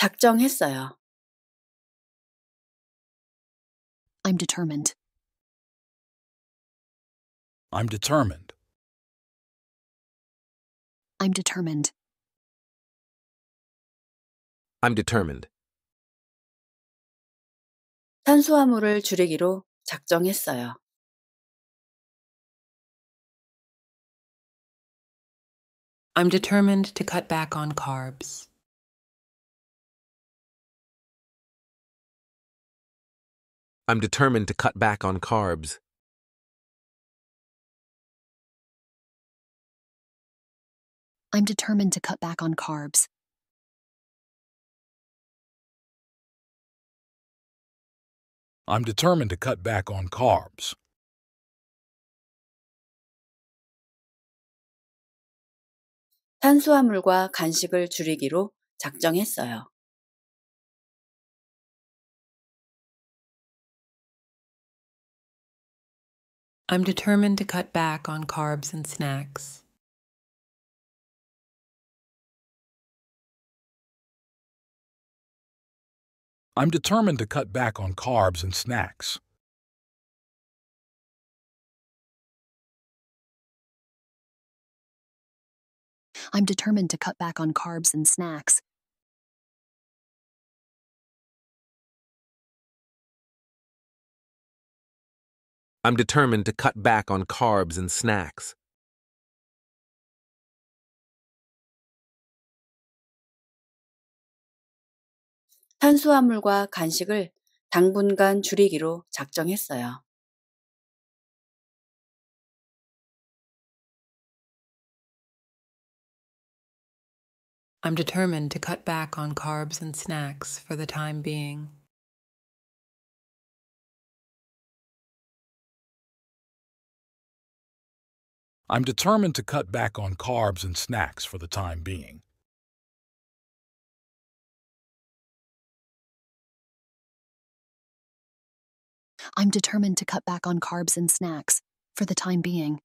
작정했어요. I'm determined. I'm determined. I'm determined. I'm determined. 탄수화물을 줄이기로 작정했어요. I'm determined to cut back on carbs. I'm determined to cut back on carbs. I'm determined to cut back on carbs. I'm determined to cut back on carbs. I'm determined to cut back on carbs. 탄수화물과 간식을 줄이기로 작정했어요. I'm determined to cut back on carbs and snacks. I'm determined to cut back on carbs and snacks. I'm determined to cut back on carbs and snacks. I'm determined to cut back on carbs and snacks. 작정했어요. I'm determined to cut back on carbs and snacks for the time being. I'm determined to cut back on carbs and snacks for the time being. I'm determined to cut back on carbs and snacks for the time being.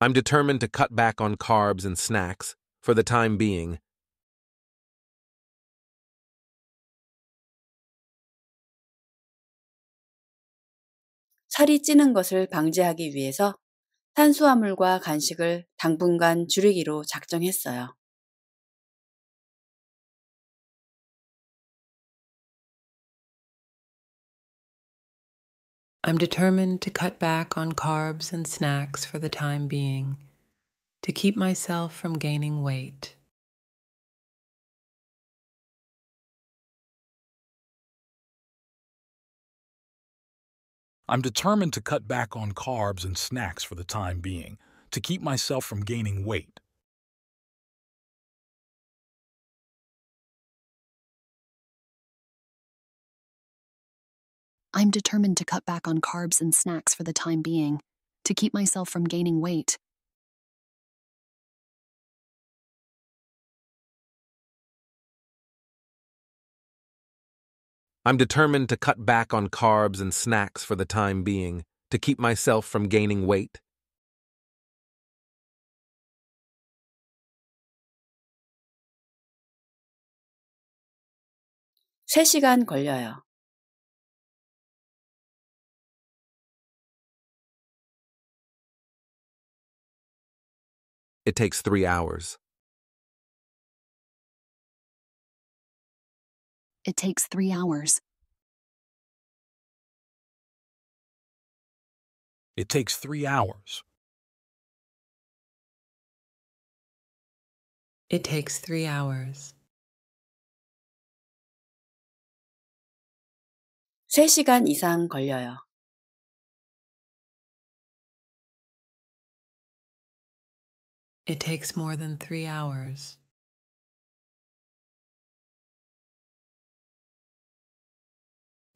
I'm determined to cut back on carbs and snacks for the time being. 살이 찌는 것을 방지하기 위해서 탄수화물과 간식을 당분간 줄이기로 작정했어요. I'm determined to cut back on carbs and snacks for the time being, to keep myself from gaining weight. I'm determined to cut back on carbs and snacks for the time being, to keep myself from gaining weight. I'm determined to cut back on carbs and snacks for the time being, to keep myself from gaining weight. I'm determined to cut back on carbs and snacks for the time being to keep myself from gaining weight. It takes three hours. It takes three hours. It takes three hours. It takes three hours. 3시간 이상 걸려요. It takes more than three hours.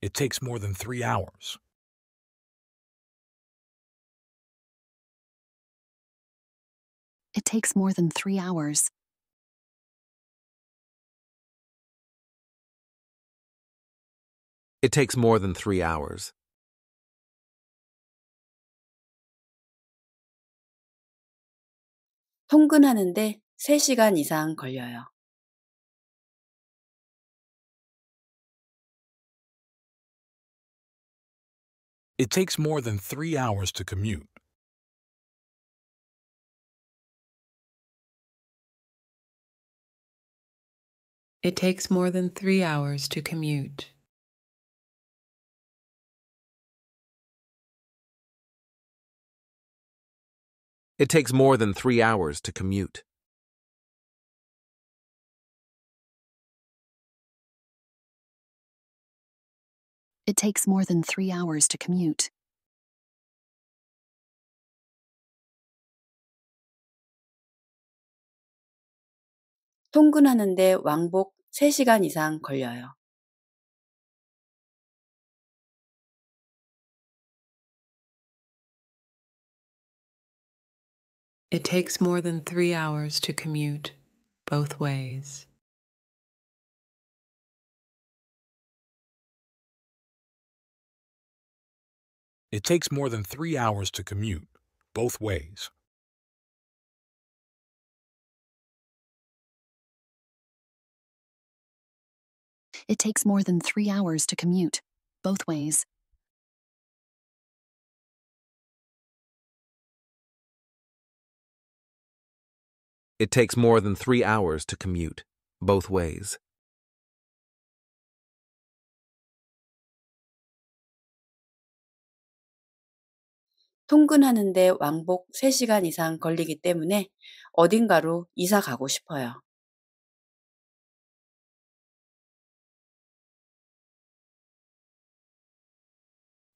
It takes more than three hours. It takes more than three hours. It takes more than three hours. 통근하는데 3시간 이상 걸려요. It takes more than three hours to commute. It takes more than three hours to commute. It takes more than three hours to commute. It takes more than three hours to commute. 통근하는데 왕복 이상 걸려요. It takes more than three hours to commute both ways. It takes more than three hours to commute, both ways. It takes more than three hours to commute, both ways. It takes more than three hours to commute, both ways. 통근하는데 왕복 3시간 이상 걸리기 때문에 어딘가로 이사 가고 싶어요.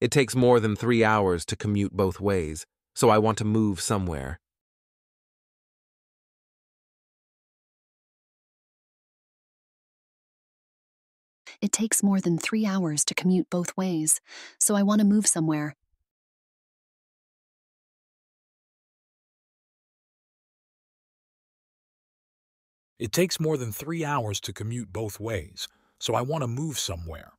It takes more than three hours to commute both ways, so I want to move somewhere. It takes more than three hours to commute both ways, so I want to move somewhere. It takes more than three hours to commute both ways, so I want to move somewhere.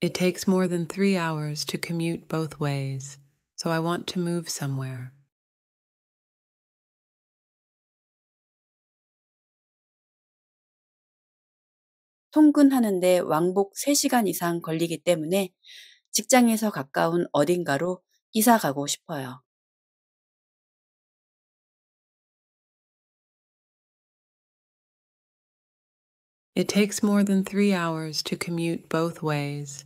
It takes more than three hours to commute both ways, so I want to move somewhere. 통근하는데 왕복 3시간 이상 걸리기 때문에 직장에서 가까운 어딘가로 이사 가고 It takes more than three hours to commute both ways,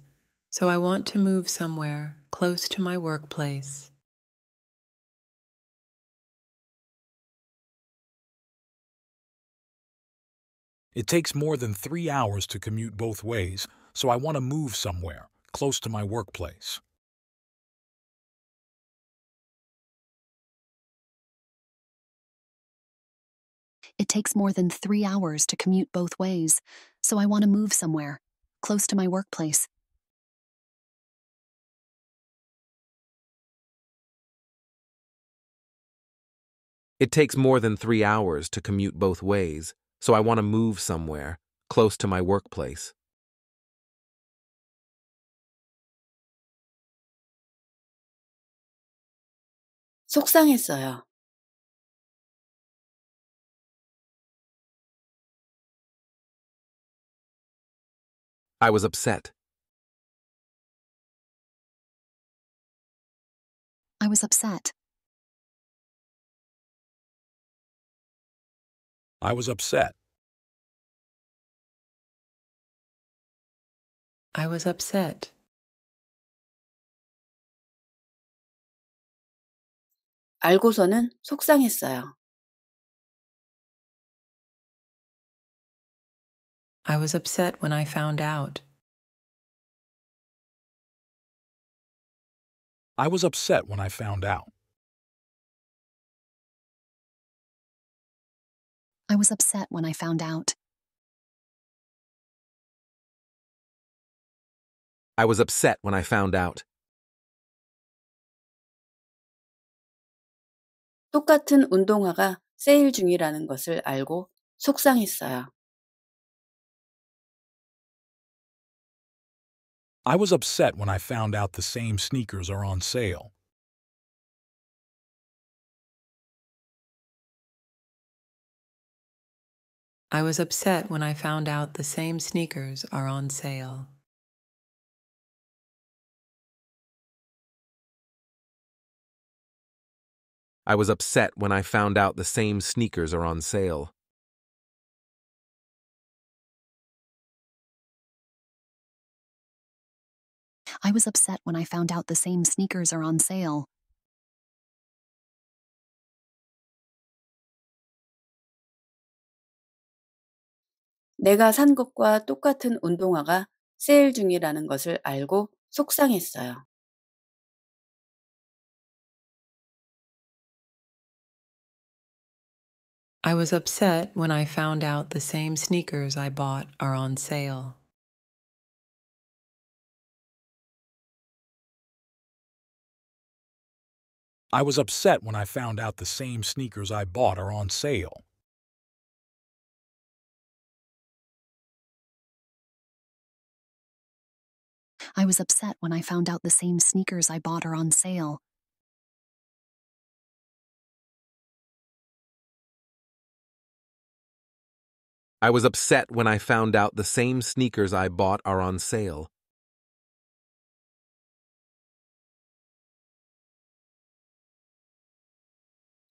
so I want to move somewhere close to my workplace. It takes more than three hours to commute both ways, so I want to move somewhere close to my workplace. It takes more than three hours to commute both ways, so I want to move somewhere, close to my workplace. It takes more than three hours to commute both ways, so I want to move somewhere, close to my workplace. 속상했어요. I was upset. I was upset. I was upset. I was upset. 알고서는 속상했어요. I was upset when I found out. I was upset when I found out. I was upset when I found out. I was upset when I found out. 똑같은 운동화가 세일 중이라는 것을 알고 속상했어요. I was upset when I found out the same sneakers are on sale. I was upset when I found out the same sneakers are on sale. I was upset when I found out the same sneakers are on sale. I was upset when I found out the same sneakers are on sale. 내가 산 것과 똑같은 운동화가 세일 중이라는 것을 알고 속상했어요. I was upset when I found out the same sneakers I bought are on sale. I was upset when I found out the same sneakers I bought are on sale. I was upset when I found out the same sneakers I bought are on sale. I was upset when I found out the same sneakers I bought are on sale.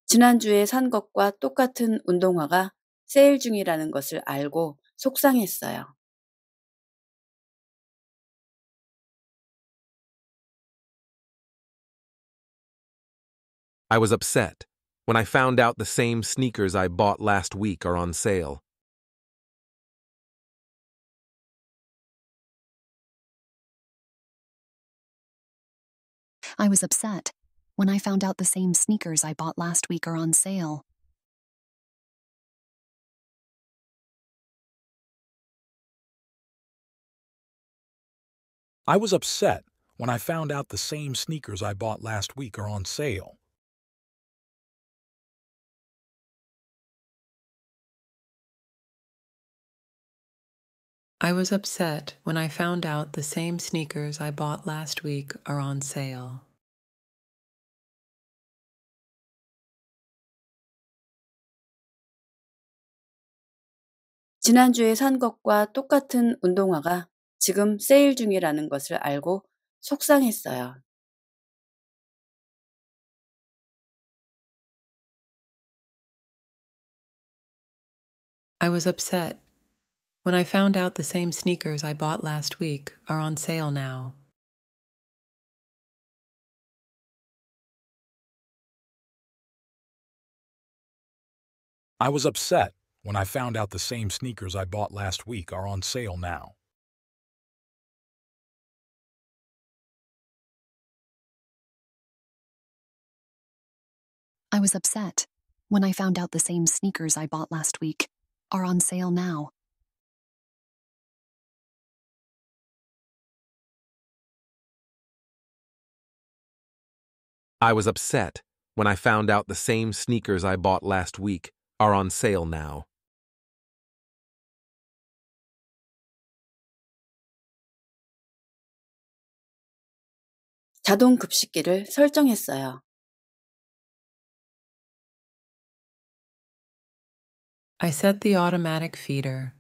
지난주에 산 것과 똑같은 운동화가 세일 중이라는 것을 알고 속상했어요. I was upset when I found out the same sneakers I bought last week are on sale. I was upset when I found out the same sneakers I bought last week are on sale. I was upset when I found out the same sneakers I bought last week are on sale. I was upset when I found out the same sneakers I bought last week are on sale. 지난주에 산 것과 똑같은 운동화가 지금 세일 중이라는 것을 알고 속상했어요. I was upset when I found out the same sneakers I bought last week are on sale now. I was upset when I found out the same sneakers I bought last week are on sale now. I was upset when I found out the same sneakers I bought last week are on sale now. I was upset when I found out the same sneakers I bought last week are on sale now. 자동 급식기를 설정했어요. I set the automatic feeder.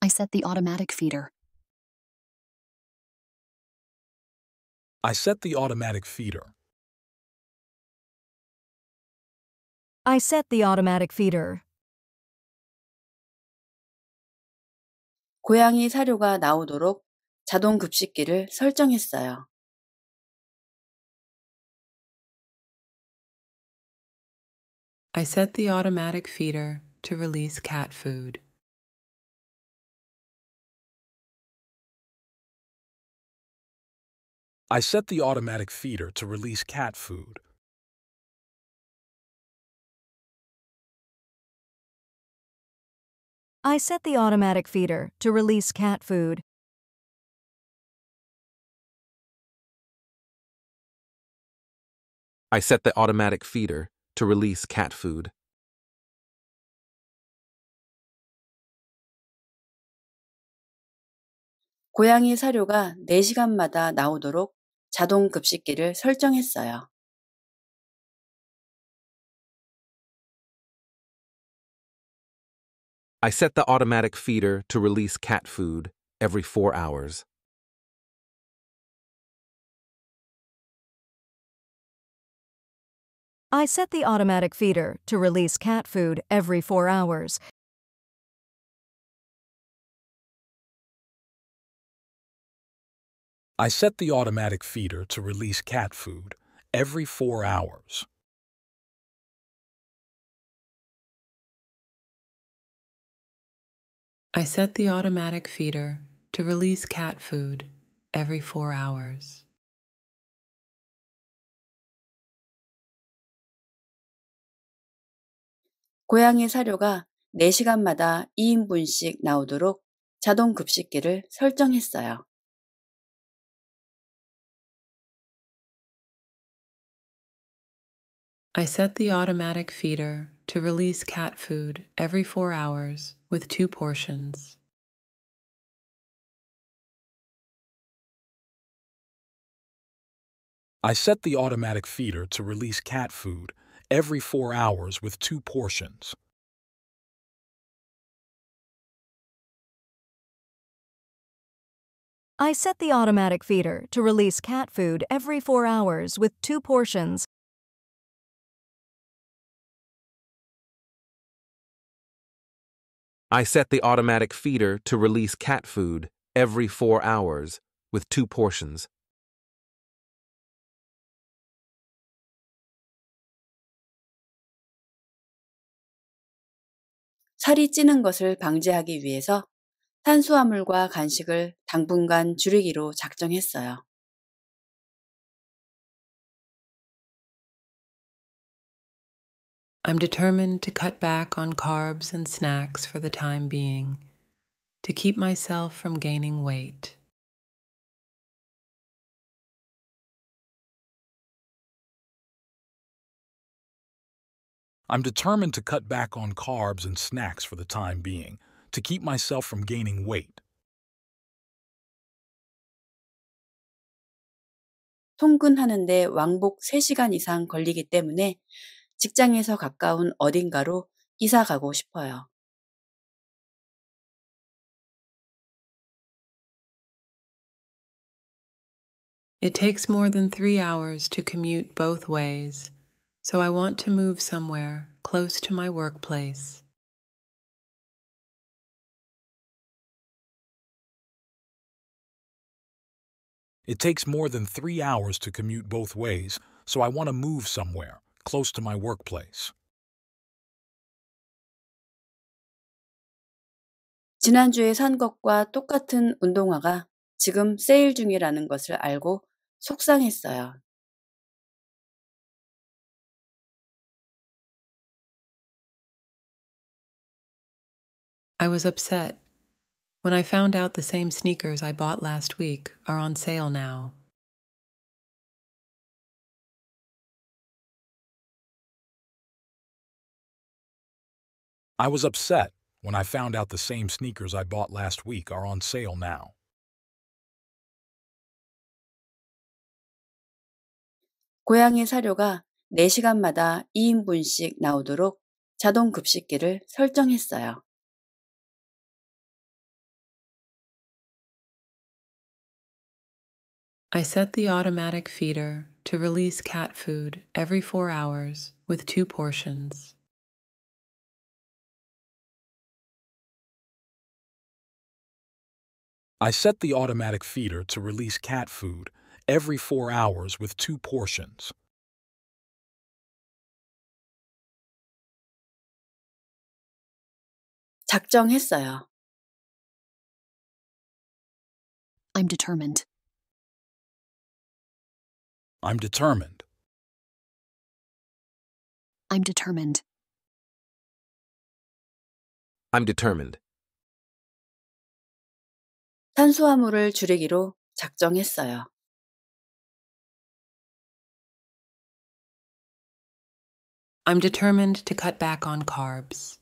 I set the automatic feeder. I set the automatic feeder. I set the automatic feeder. 고양이 사료가 나오도록 자동 설정했어요. I set the automatic feeder to release cat food. I set the automatic feeder to release cat food. I set the automatic feeder to release cat food. I set the automatic feeder to release cat food. 고양이 사료가 나오도록 자동 급식기를 설정했어요. I set the automatic feeder to release cat food every 4 hours. I set the automatic feeder to release cat food every four hours. I set the automatic feeder to release cat food every four hours. I set the automatic feeder to release cat food every four hours. 고양이 사료가 4시간마다 2인분씩 나오도록 자동 급식기를 설정했어요. I set the automatic feeder to release cat food every 4 hours with two portions. I set the automatic feeder to release cat food every four hours with two portions. I set the automatic feeder to release cat food every four hours with two portions I set the automatic feeder to release cat food every four hours with two portions. 살이 찌는 것을 방지하기 위해서 탄수화물과 간식을 당분간 줄이기로 작정했어요. I'm determined to cut back on carbs and snacks for the time being, to keep myself from gaining weight. I'm determined to cut back on carbs and snacks for the time being to keep myself from gaining weight. 통근하는데 왕복 3시간 이상 걸리기 때문에 직장에서 가까운 어딘가로 이사 가고 싶어요. It takes more than three hours to commute both ways so I want to move somewhere close to my workplace. It takes more than three hours to commute both ways, so I want to move somewhere close to my workplace. 지난주에 산 것과 똑같은 운동화가 지금 세일 중이라는 것을 알고 속상했어요. I was upset when I found out the same sneakers I bought last week are on sale now. I was upset when I found out the same sneakers I bought last week are on sale now. 고양이 사료가 4시간마다 2인분씩 나오도록 자동 급식기를 설정했어요. I set the automatic feeder to release cat food every four hours with two portions. I set the automatic feeder to release cat food every four hours with two portions. i I'm determined. I'm determined. I'm determined. I'm determined. 탄수화물을 줄이기로 작정했어요. I'm determined to cut back on carbs.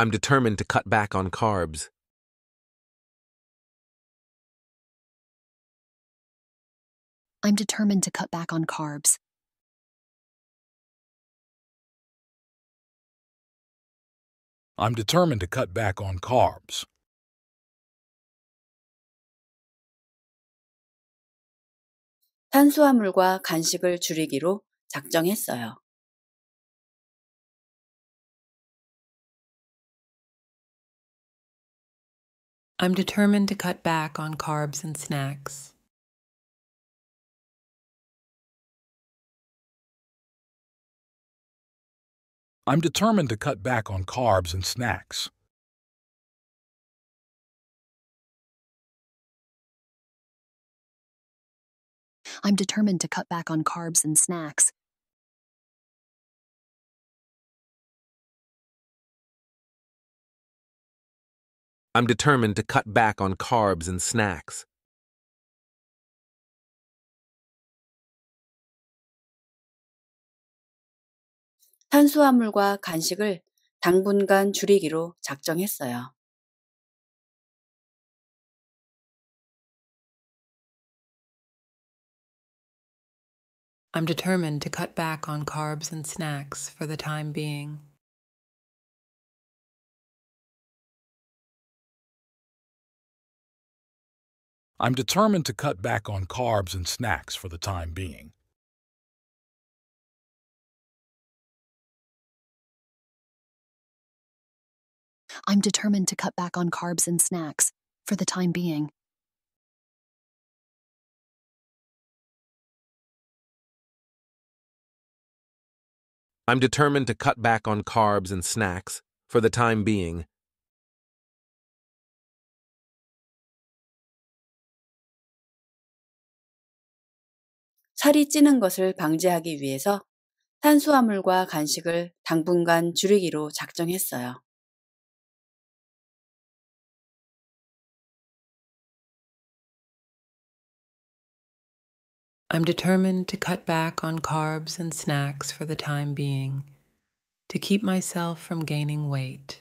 I'm determined to cut back on carbs. I'm determined to cut back on carbs. I'm determined to cut back on carbs. 작정했어요. I'm determined to cut back on carbs and snacks. I'm determined to cut back on carbs and snacks. I'm determined to cut back on carbs and snacks. I'm determined to cut back on carbs and snacks. 탄수화물과 간식을 당분간 줄이기로 작정했어요. I'm determined to cut back on carbs and snacks for the time being. I'm determined to cut back on carbs and snacks for the time being. I'm determined to cut back on carbs and snacks, for the time being. I'm determined to cut back on carbs and snacks, for the time being. 살이 찌는 것을 방지하기 위해서 탄수화물과 간식을 당분간 줄이기로 작정했어요. I'm determined to cut back on carbs and snacks for the time being to keep myself from gaining weight.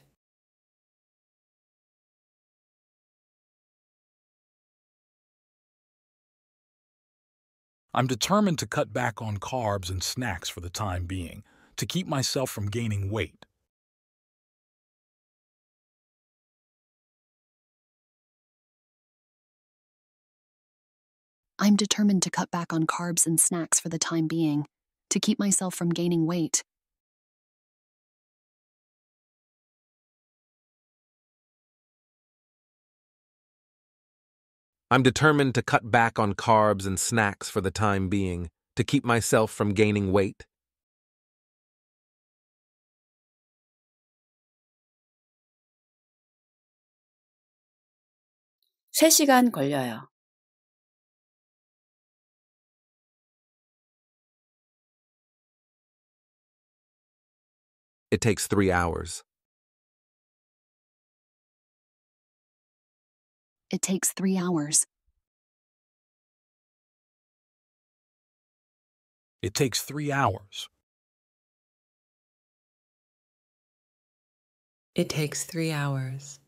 I'm determined to cut back on carbs and snacks for the time being to keep myself from gaining weight I'm determined to cut back on carbs and snacks for the time being, to keep myself from gaining weight. I'm determined to cut back on carbs and snacks for the time being, to keep myself from gaining weight. (3시간) 걸려요. It takes three hours. It takes three hours. It takes three hours. It takes three hours.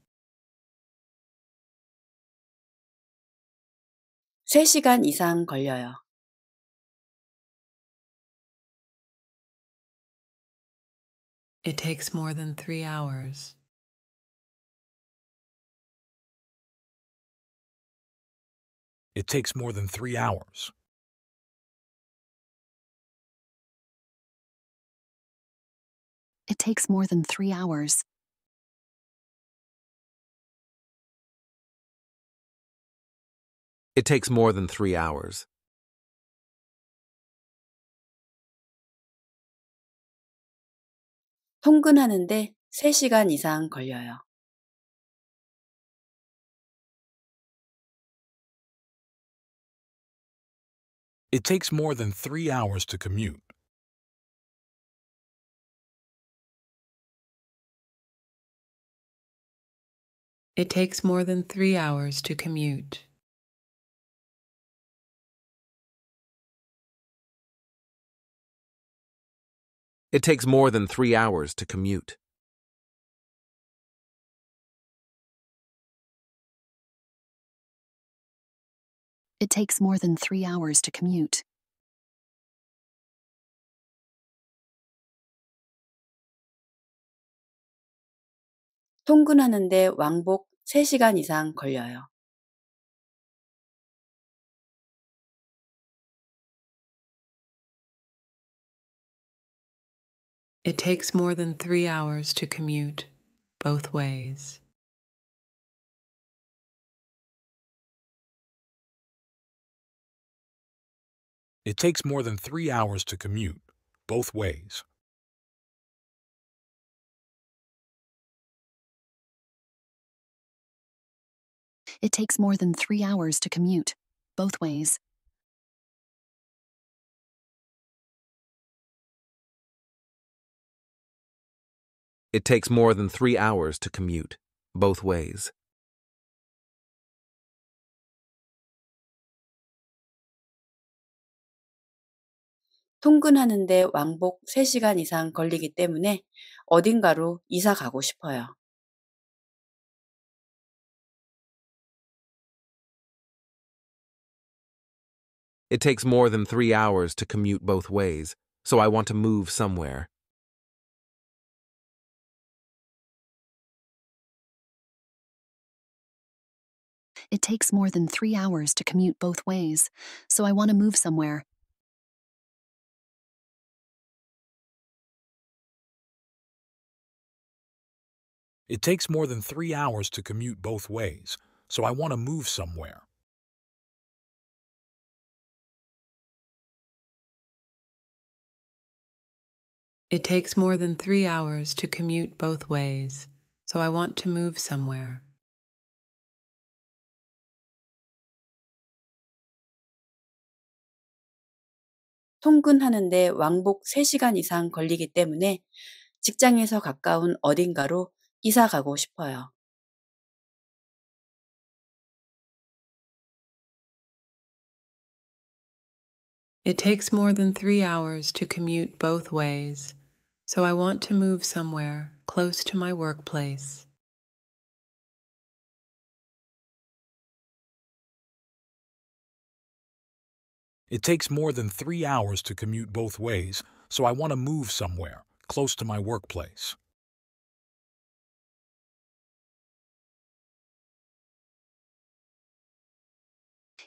3시간 이상 걸려요. It takes more than three hours. It takes more than three hours. It takes more than three hours. It takes more than three hours. 통근하는데 3시간 이상 걸려요. It takes more than three hours to commute. It takes more than three hours to commute. It takes more than three hours to commute. It takes more than three hours to commute. 통근하는데 왕복 3시간 이상 걸려요. It takes more than three hours to commute both ways. It takes more than three hours to commute both ways. It takes more than three hours to commute both ways. It takes more than three hours to commute, both ways. 통근하는데 왕복 이상 걸리기 때문에 어딘가로 이사 가고 싶어요. It takes more than three hours to commute both ways, so I want to move somewhere. It takes more than three hours to commute both ways, so I want to move somewhere. It takes more than three hours to commute both ways, so I want to move somewhere. It takes more than three hours to commute both ways, so I want to move somewhere. 통근하는데 왕복 3시간 이상 걸리기 때문에 직장에서 가까운 어딘가로 이사 가고 싶어요. It takes more than three hours to commute both ways, so I want to move somewhere close to my workplace. It takes more than three hours to commute both ways, so I want to move somewhere, close to my workplace.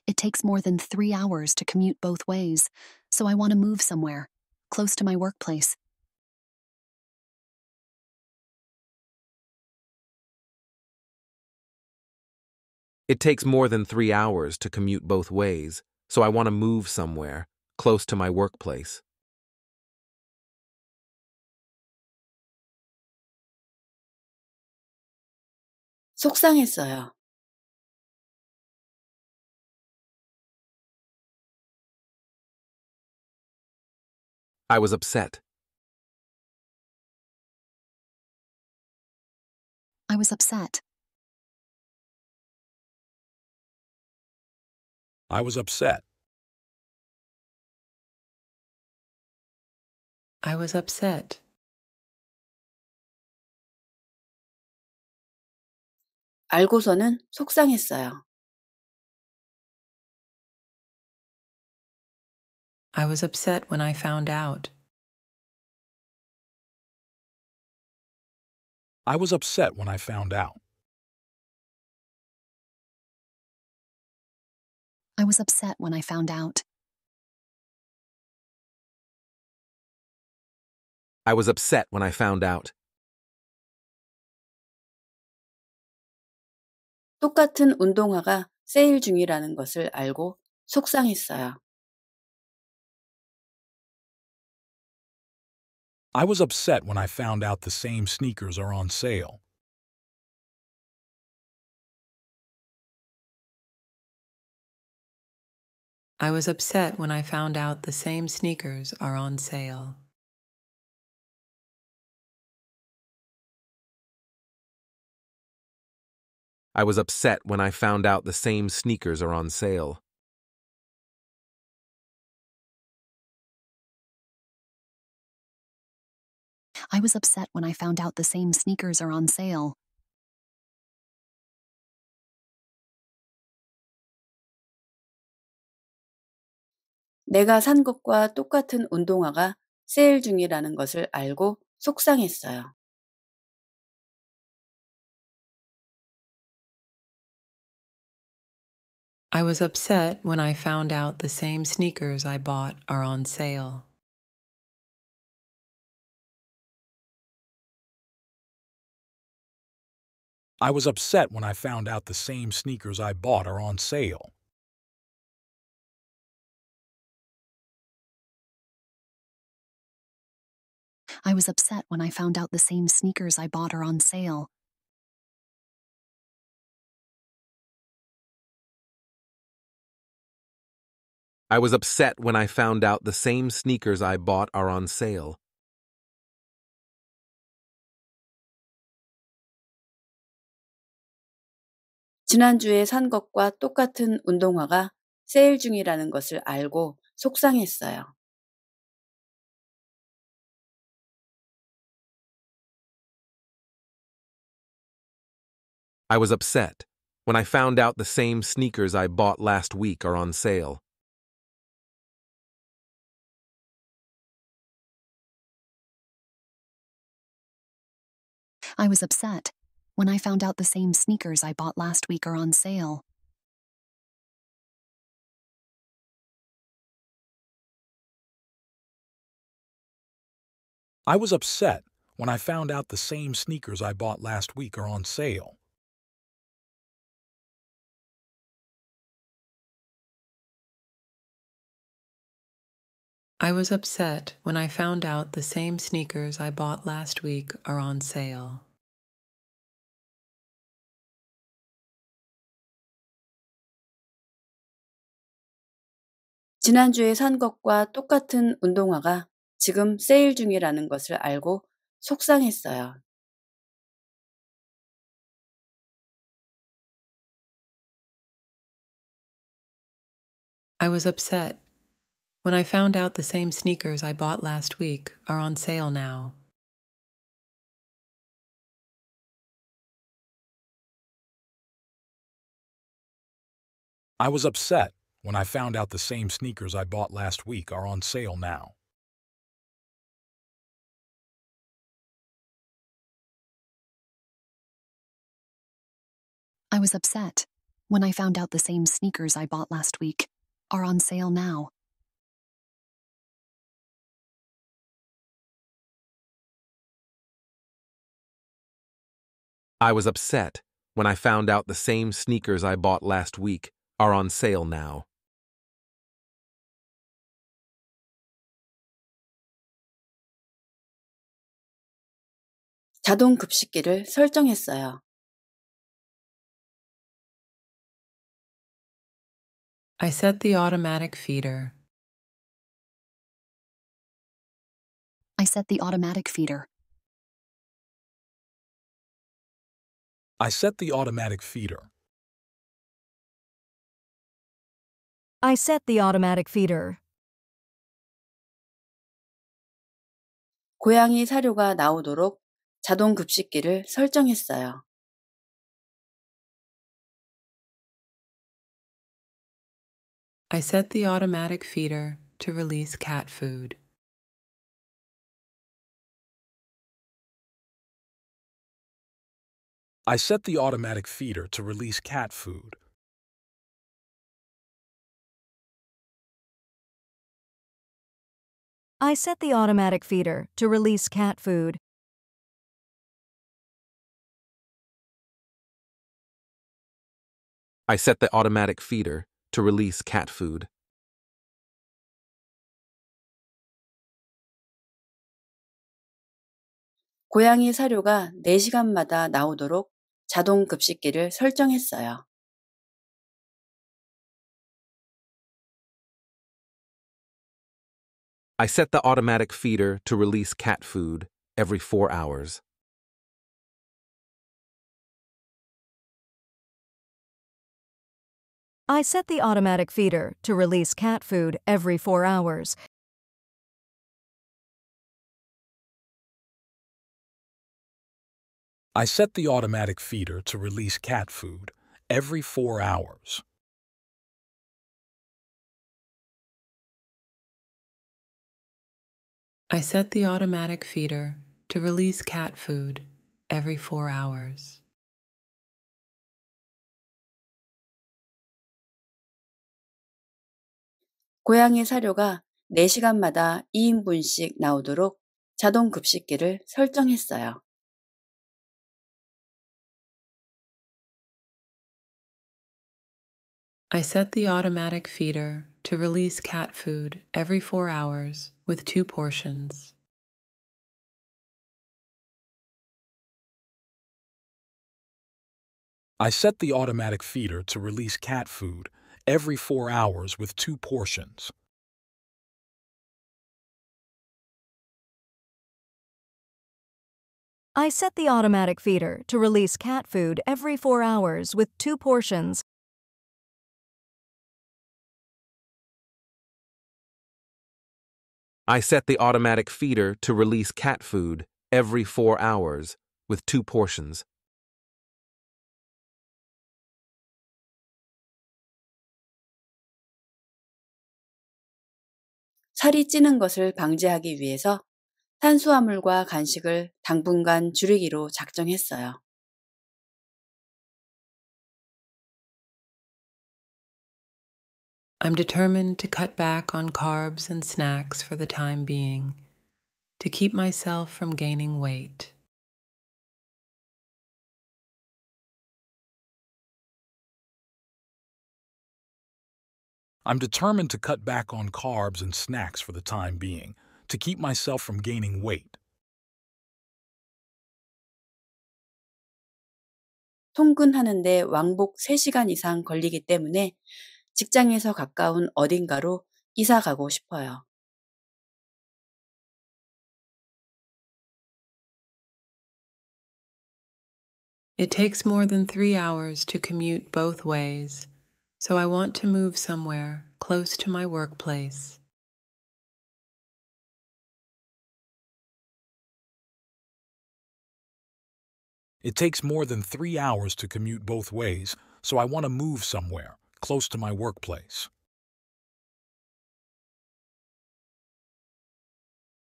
It takes more than three hours to commute both ways, so I want to move somewhere, close to my workplace. It takes more than three hours to commute both ways, so I want to move somewhere, close to my workplace. I was upset. I was upset. I was upset. I was upset. 알고서는 속상했어요. I was upset when I found out. I was upset when I found out. I was upset when I found out. I was upset when I found out. 똑같은 운동화가 세일 중이라는 것을 알고 속상했어요. I was upset when I found out the same sneakers are on sale. I was upset when I found out the same sneakers are on sale. I was upset when I found out the same sneakers are on sale. I was upset when I found out the same sneakers are on sale. 내가 산 것과 똑같은 운동화가 세일 중이라는 것을 알고 속상했어요. I was upset when I found out the same sneakers I bought are on sale. I was upset when I found out the same sneakers I bought are on sale. I was upset when I found out the same sneakers I bought are on sale. I was upset when I found out the same sneakers I bought are on sale. 산 것과 똑같은 운동화가 세일 중이라는 것을 알고 속상했어요. I was upset when I found out the same sneakers I bought last week are on sale. I was upset when I found out the same sneakers I bought last week are on sale. I was upset when I found out the same sneakers I bought last week are on sale. I was upset when I found out the same sneakers I bought last week are on sale. 지난주에 산 것과 똑같은 운동화가 지금 세일 중이라는 것을 알고 속상했어요. I was upset when I found out the same sneakers I bought last week are on sale now. I was upset when I found out the same sneakers I bought last week are on sale now. I was upset when I found out the same sneakers I bought last week are on sale now. I was upset when I found out the same sneakers I bought last week are on sale now. I set the automatic feeder. I set the automatic feeder. I set the automatic feeder. I set the automatic feeder. 고양이 사료가 나오도록 자동 급식기를 설정했어요. I set the automatic feeder to release cat food. I set the automatic feeder to release cat food. I set the automatic feeder to release cat food. I set the automatic feeder to release cat food. 고양이 사료가 4시간마다 나오도록 자동 급식기를 설정했어요. I set the automatic feeder to release cat food every 4 hours. I set the automatic feeder to release cat food every 4 hours I set the automatic feeder to release cat food every four hours. I set the automatic feeder to release cat food every four hours. 고양이 사료가 4시간마다 2인분씩 나오도록 자동 급식기를 설정했어요. I set the automatic feeder to release cat food every four hours with two portions. I set the automatic feeder to release cat food every four hours with two portions. I set the automatic feeder to release cat food every four hours with two portions I set the automatic feeder to release cat food every four hours with two portions. 살이 찌는 것을 방지하기 위해서 탄수화물과 간식을 당분간 줄이기로 작정했어요. I'm determined to cut back on carbs and snacks for the time being to keep myself from gaining weight. I'm determined to cut back on carbs and snacks for the time being to keep myself from gaining weight. 통근하는데 왕복 3시간 이상 걸리기 때문에 it takes more than three hours to commute both ways, so I want to move somewhere close to my workplace. It takes more than three hours to commute both ways, so I want to move somewhere close to my workplace.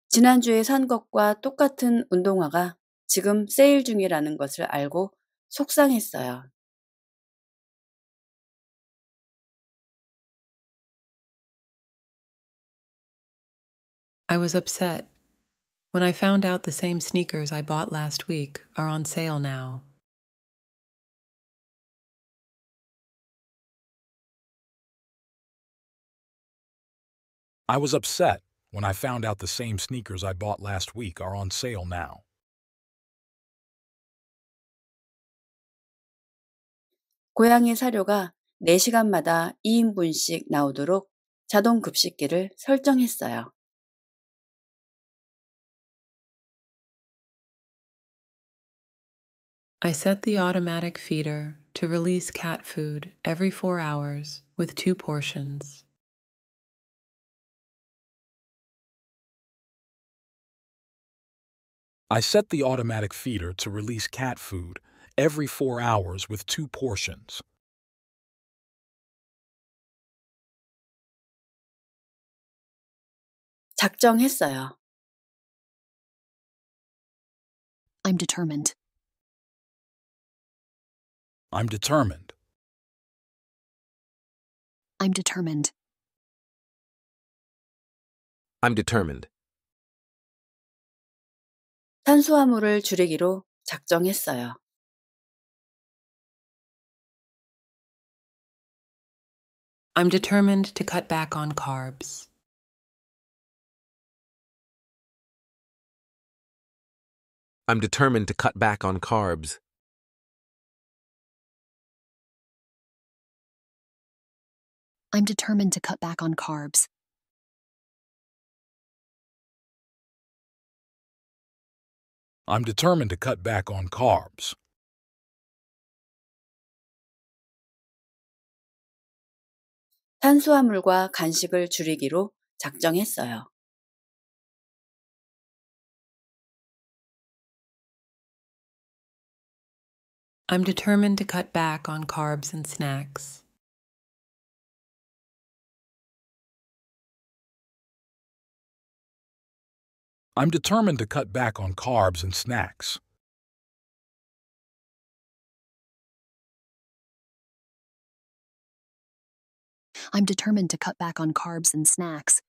지난주에 산 것과 똑같은 운동화가 지금 세일 중이라는 것을 알고 속상했어요. I was upset when I found out the same sneakers I bought last week are on sale now. I was upset when I found out the same sneakers I bought last week are on sale now. I set the automatic feeder to release cat food every 4 hours with two portions. I set the automatic feeder to release cat food every four hours with two portions. i I'm determined. I'm determined. I'm determined. I'm determined. 탄수화물을 줄이기로 작정했어요. I'm determined to cut back on carbs. I'm determined to cut back on carbs. I'm determined to cut back on carbs. I'm determined to cut back on carbs. 작정했어요. I'm determined to cut back on carbs and snacks. I'm determined to cut back on carbs and snacks. I'm determined to cut back on carbs and snacks.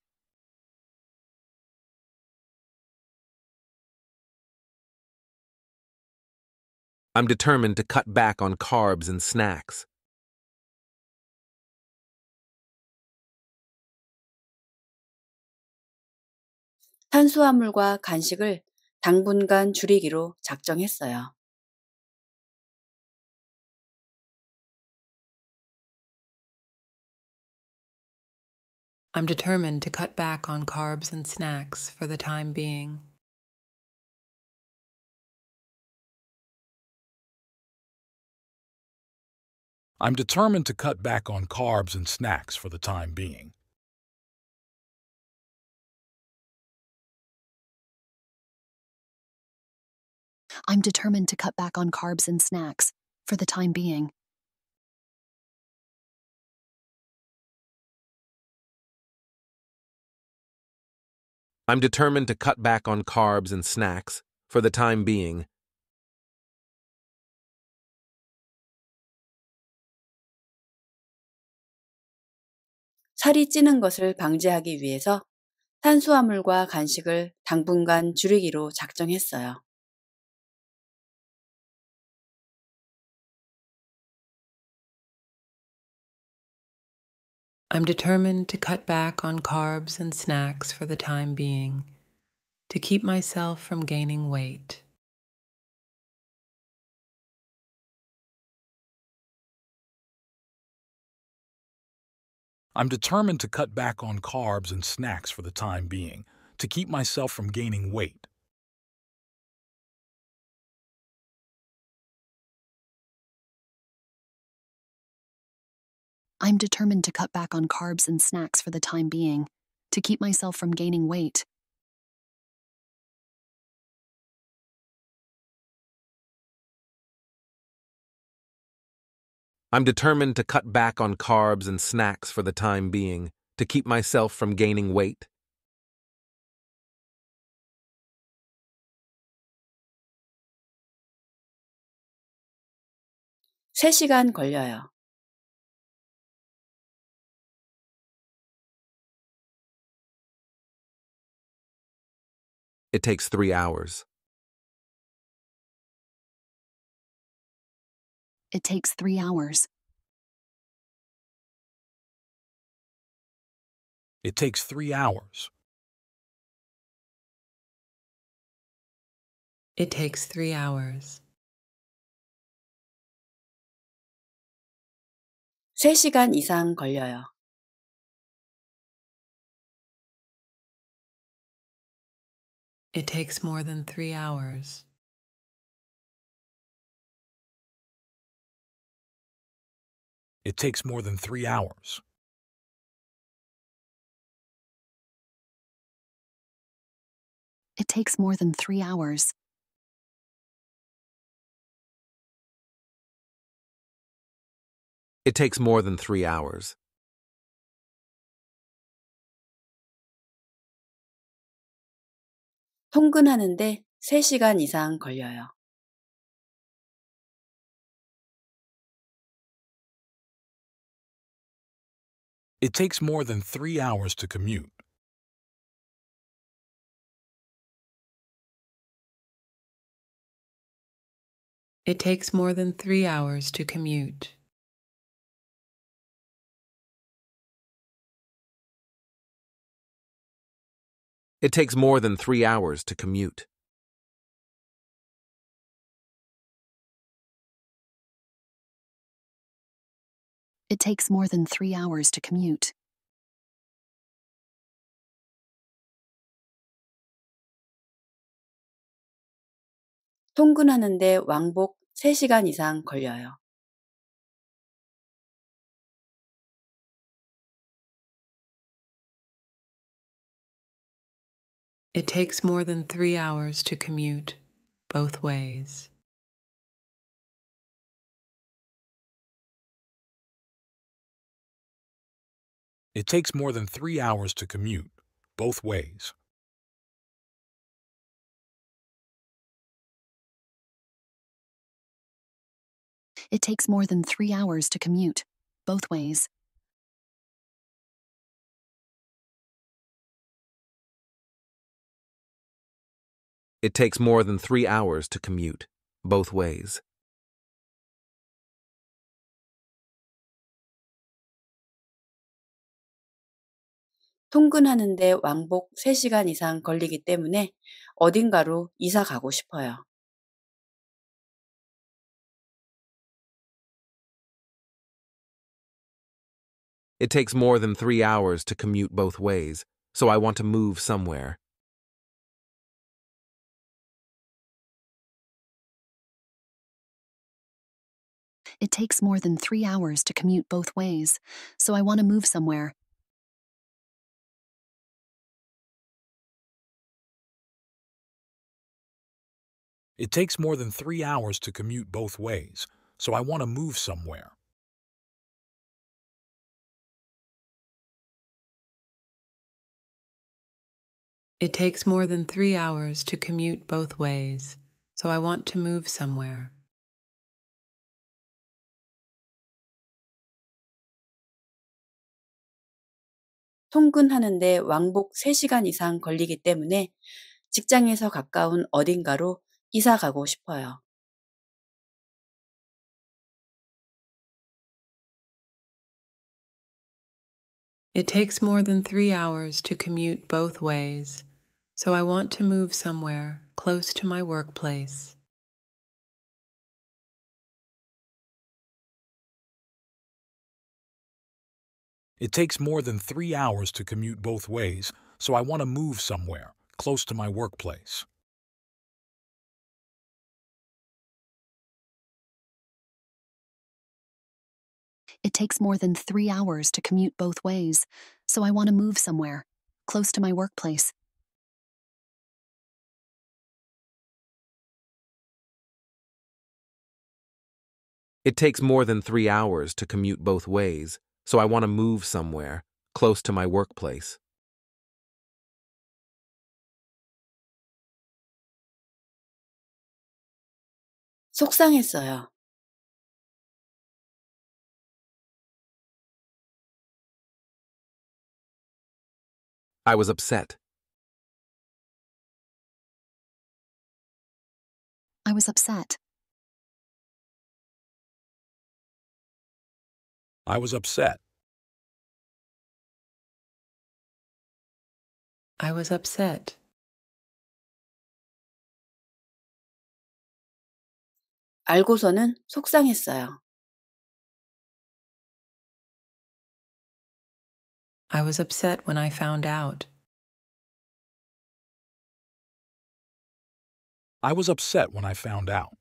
I'm determined to cut back on carbs and snacks. 탄수화물과 간식을 당분간 줄이기로 I'm determined to cut back on carbs and snacks for the time being. I'm determined to cut back on carbs and snacks for the time being. I'm determined to cut back on carbs and snacks, for the time being. I'm determined to cut back on carbs and snacks, for the time being. 살이 찌는 것을 방지하기 위해서 탄수화물과 간식을 당분간 줄이기로 작정했어요. I'm determined to cut back on carbs and snacks for the time being to keep myself from gaining weight. I'm determined to cut back on carbs and snacks for the time being to keep myself from gaining weight. I'm determined to cut back on carbs and snacks for the time being, to keep myself from gaining weight. I'm determined to cut back on carbs and snacks for the time being, to keep myself from gaining weight. (3시간) 걸려요. It takes three hours. It takes three hours. It takes three hours. It takes three hours. 3시간 이상 걸려요. It takes more than three hours. It takes more than three hours. It takes more than three hours. It takes more than three hours. 통근하는데 3시간 이상 걸려요. It takes more than 3 hours to commute. It takes more than 3 hours to commute. It takes more than three hours to commute. It takes more than three hours to commute. 통근하는데 왕복 3시간 이상 걸려요. It takes more than three hours to commute both ways. It takes more than three hours to commute both ways. It takes more than three hours to commute both ways. It takes more than three hours to commute, both ways. 통근하는데 왕복 이상 걸리기 때문에 어딘가로 이사 가고 싶어요. It takes more than three hours to commute both ways, so I want to move somewhere. It takes more than three hours to commute both ways, so I want to move somewhere. It takes more than three hours to commute both ways, so I want to move somewhere. It takes more than three hours to commute both ways, so I want to move somewhere. 통근하는데 왕복 3시간 이상 걸리기 때문에 직장에서 가까운 어딘가로 이사 가고 싶어요. It takes more than three hours to commute both ways, so I want to move somewhere close to my workplace. It takes more than three hours to commute both ways, so I want to move somewhere, close to my workplace. It takes more than three hours to commute both ways, so I want to move somewhere, close to my workplace. It takes more than three hours to commute both ways, so I want to move somewhere, close to my workplace. I was upset. I was upset. I was upset. I was upset. 알고서는 속상했어요. I was upset when I found out. I was upset when I found out.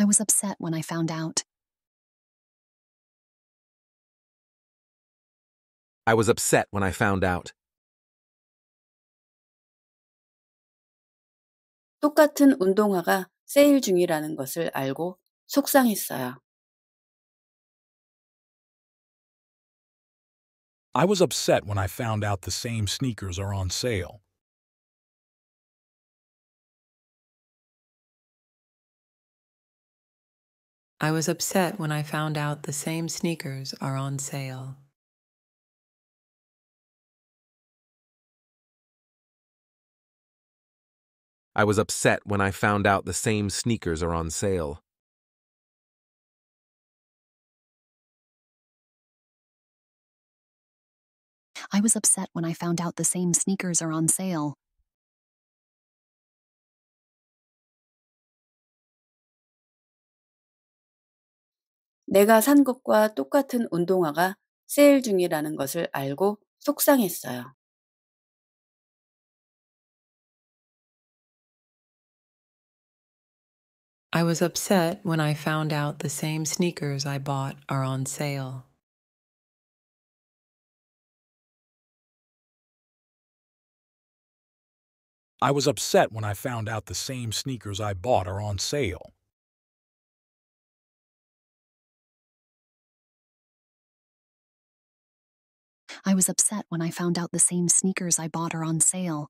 I was upset when I found out. I was upset when I found out. 똑같은 운동화가 세일 중이라는 것을 알고 속상했어요. I was upset when I found out the same sneakers are on sale. I was upset when I found out the same sneakers are on sale. I was upset when I found out the same sneakers are on sale. I was upset when I found out the same sneakers are on sale. 내가 산 것과 똑같은 운동화가 세일 중이라는 것을 알고 속상했어요. I was upset when I found out the same sneakers I bought are on sale. I was upset when I found out the same sneakers I bought are on sale. I was upset when I found out the same sneakers I bought are on sale.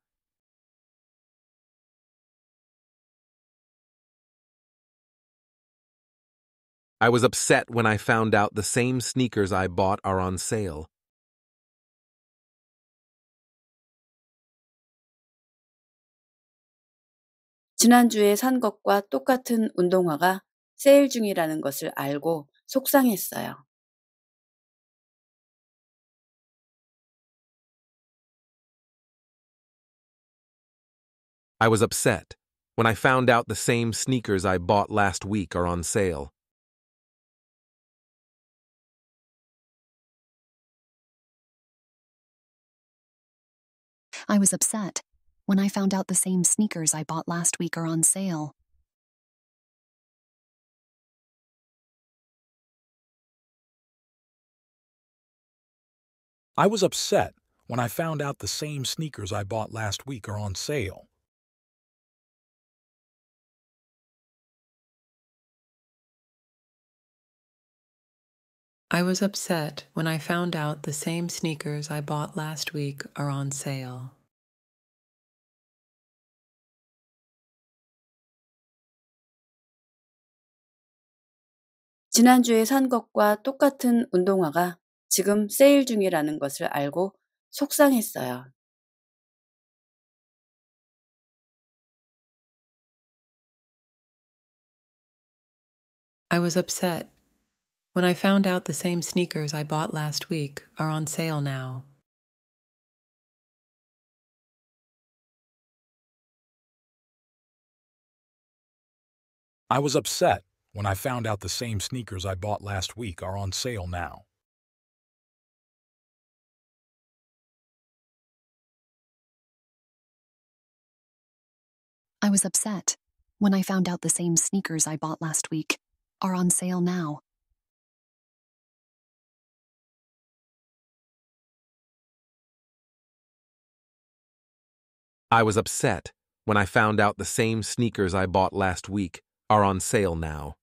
I was upset when I found out the same sneakers I bought are on sale. 지난주에 산 것과 똑같은 운동화가 세일 중이라는 것을 알고 속상했어요. I was upset when I found out the same sneakers I bought last week are on sale. I was upset when I found out the same sneakers I bought last week are on sale. I was upset when I found out the same sneakers I bought last week are on sale. I was upset when I found out the same sneakers I bought last week are on sale. 지난주에 산 것과 똑같은 운동화가 지금 세일 중이라는 것을 알고 속상했어요. I was upset when I found out the same sneakers I bought last week are on sale now. I was upset when I found out the same sneakers I bought last week are on sale now. I was upset when I found out the same sneakers I bought last week are on sale now. I was upset when I found out the same sneakers I bought last week are on sale now.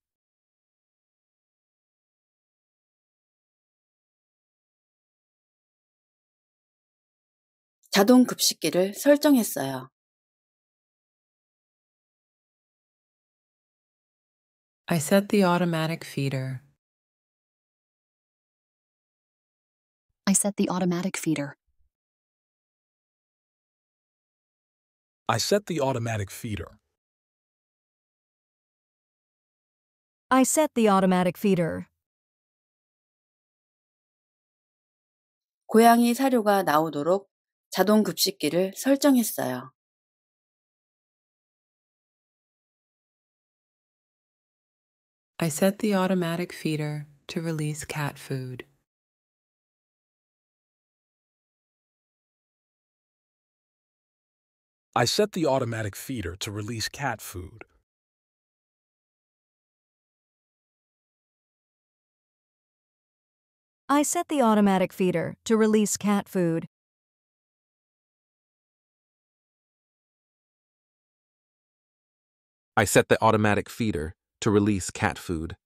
I set the automatic feeder. I set the automatic feeder. I set the automatic feeder. I set the automatic feeder. 고양이 사료가 나오도록 자동 급식기를 설정했어요. I set the automatic feeder to release cat food. I set the automatic feeder to release cat food. I set the automatic feeder to release cat food. I set the automatic feeder to release cat food.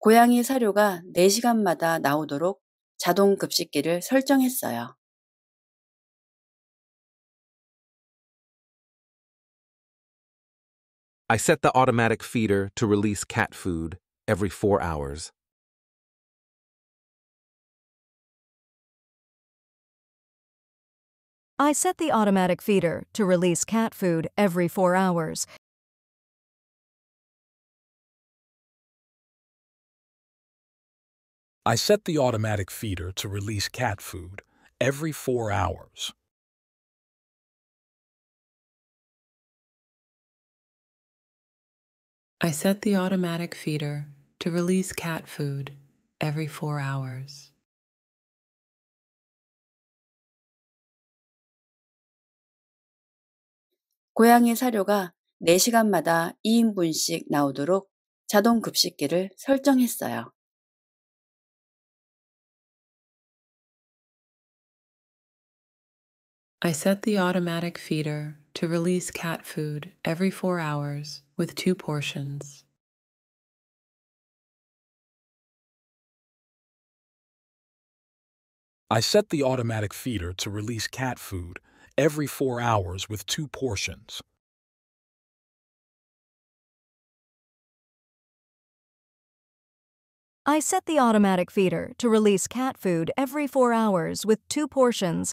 고양이 사료가 4시간마다 나오도록 자동 급식기를 설정했어요. I set the automatic feeder to release cat food every 4 hours. I set the automatic feeder to release cat food every 4 hours. I set the automatic feeder to release cat food every four hours. I set the automatic feeder to release cat food every four hours. 고양이 사료가 4시간마다 2인분씩 나오도록 자동 급식기를 설정했어요. I set the automatic feeder to release cat food every four hours with two portions. I set the automatic feeder to release cat food every four hours with two portions. I set the automatic feeder to release cat food every four hours with two portions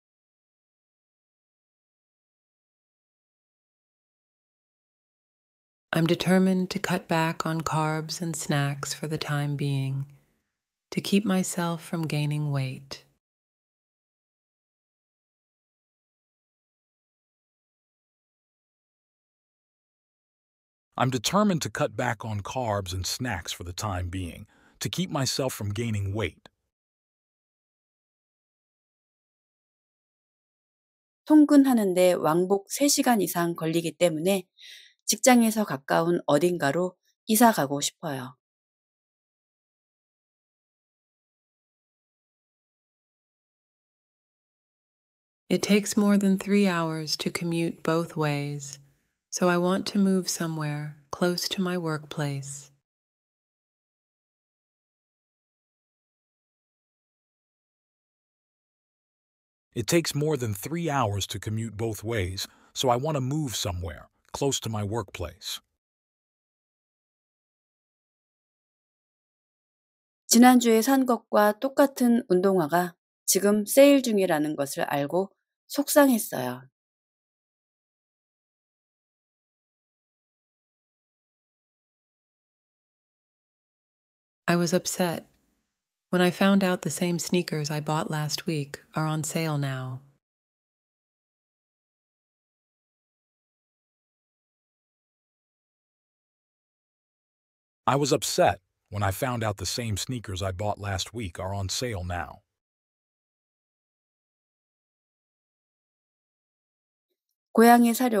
I'm determined to cut back on carbs and snacks for the time being to keep myself from gaining weight. I'm determined to cut back on carbs and snacks for the time being to keep myself from gaining weight. 통근하는데 왕복 3시간 이상 걸리기 때문에 직장에서 가까운 어딘가로 이사 가고 It takes more than three hours to commute both ways, so I want to move somewhere close to my workplace. It takes more than three hours to commute both ways, so I want to move somewhere close to my workplace. 지난주에 산 것과 똑같은 운동화가 지금 세일 중이라는 것을 알고 속상했어요. I was upset when I found out the same sneakers I bought last week are on sale now. I was upset when I found out the same sneakers I bought last week are on sale now. I set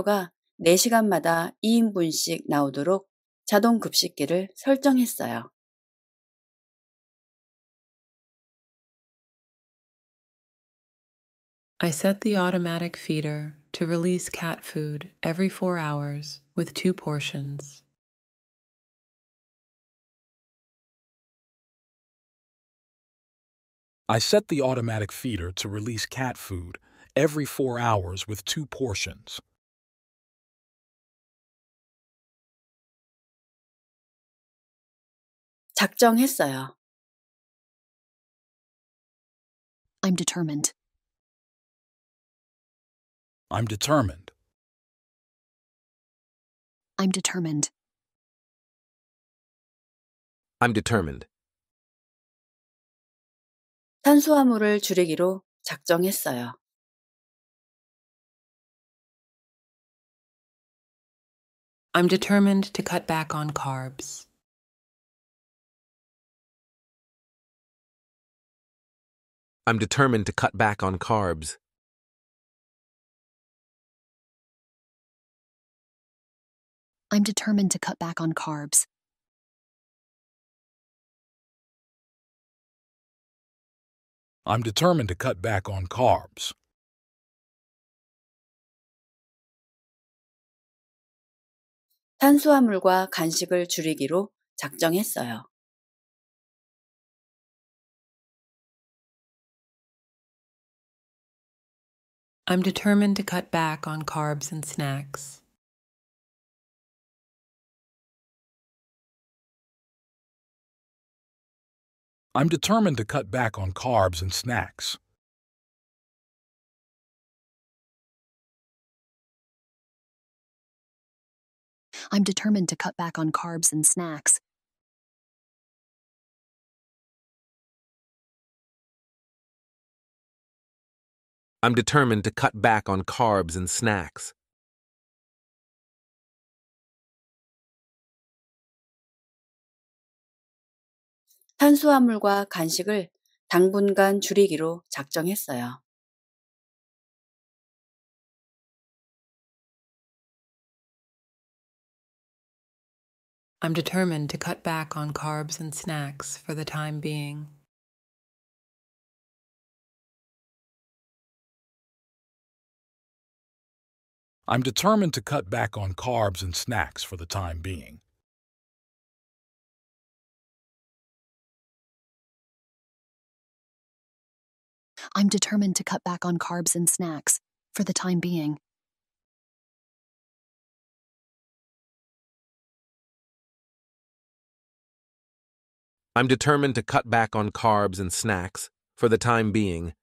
the automatic feeder to release cat food every 4 hours with two portions. I set the automatic feeder to release cat food every four hours with two portions. i I'm determined. I'm determined. I'm determined. I'm determined. 탄수화물을 줄이기로 작정했어요. I'm determined to cut back on carbs. I'm determined to cut back on carbs. I'm determined to cut back on carbs. I'm determined to cut back on carbs. 탄수화물과 간식을 줄이기로 작정했어요. I'm determined to cut back on carbs and snacks. I'm determined to cut back on carbs and snacks. I'm determined to cut back on carbs and snacks. I'm determined to cut back on carbs and snacks. 탄수화물과 간식을 당분간 줄이기로 작정했어요. I'm determined to cut back on carbs and snacks for the time being. I'm determined to cut back on carbs and snacks for the time being. I'm determined to cut back on carbs and snacks, for the time being. I'm determined to cut back on carbs and snacks, for the time being.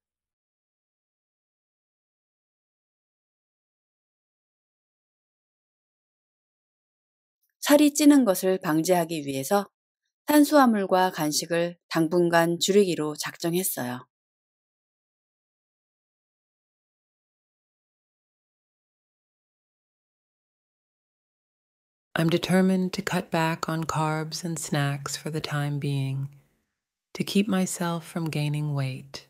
살이 찌는 것을 방지하기 위해서 탄수화물과 간식을 당분간 줄이기로 작정했어요. I'm determined to cut back on carbs and snacks for the time being to keep myself from gaining weight.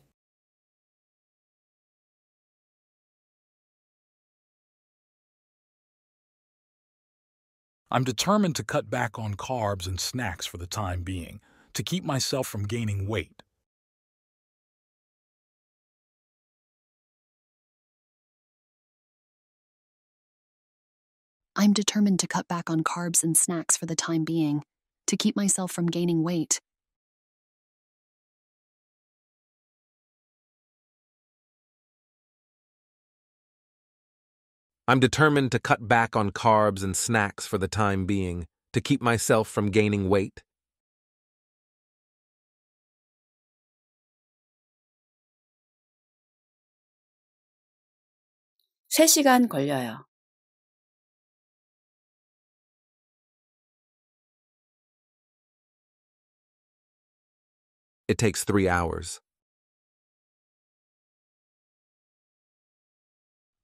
I'm determined to cut back on carbs and snacks for the time being to keep myself from gaining weight. I'm determined to cut back on carbs and snacks for the time being, to keep myself from gaining weight. I'm determined to cut back on carbs and snacks for the time being, to keep myself from gaining weight. (3시간) 걸려요. It takes three hours.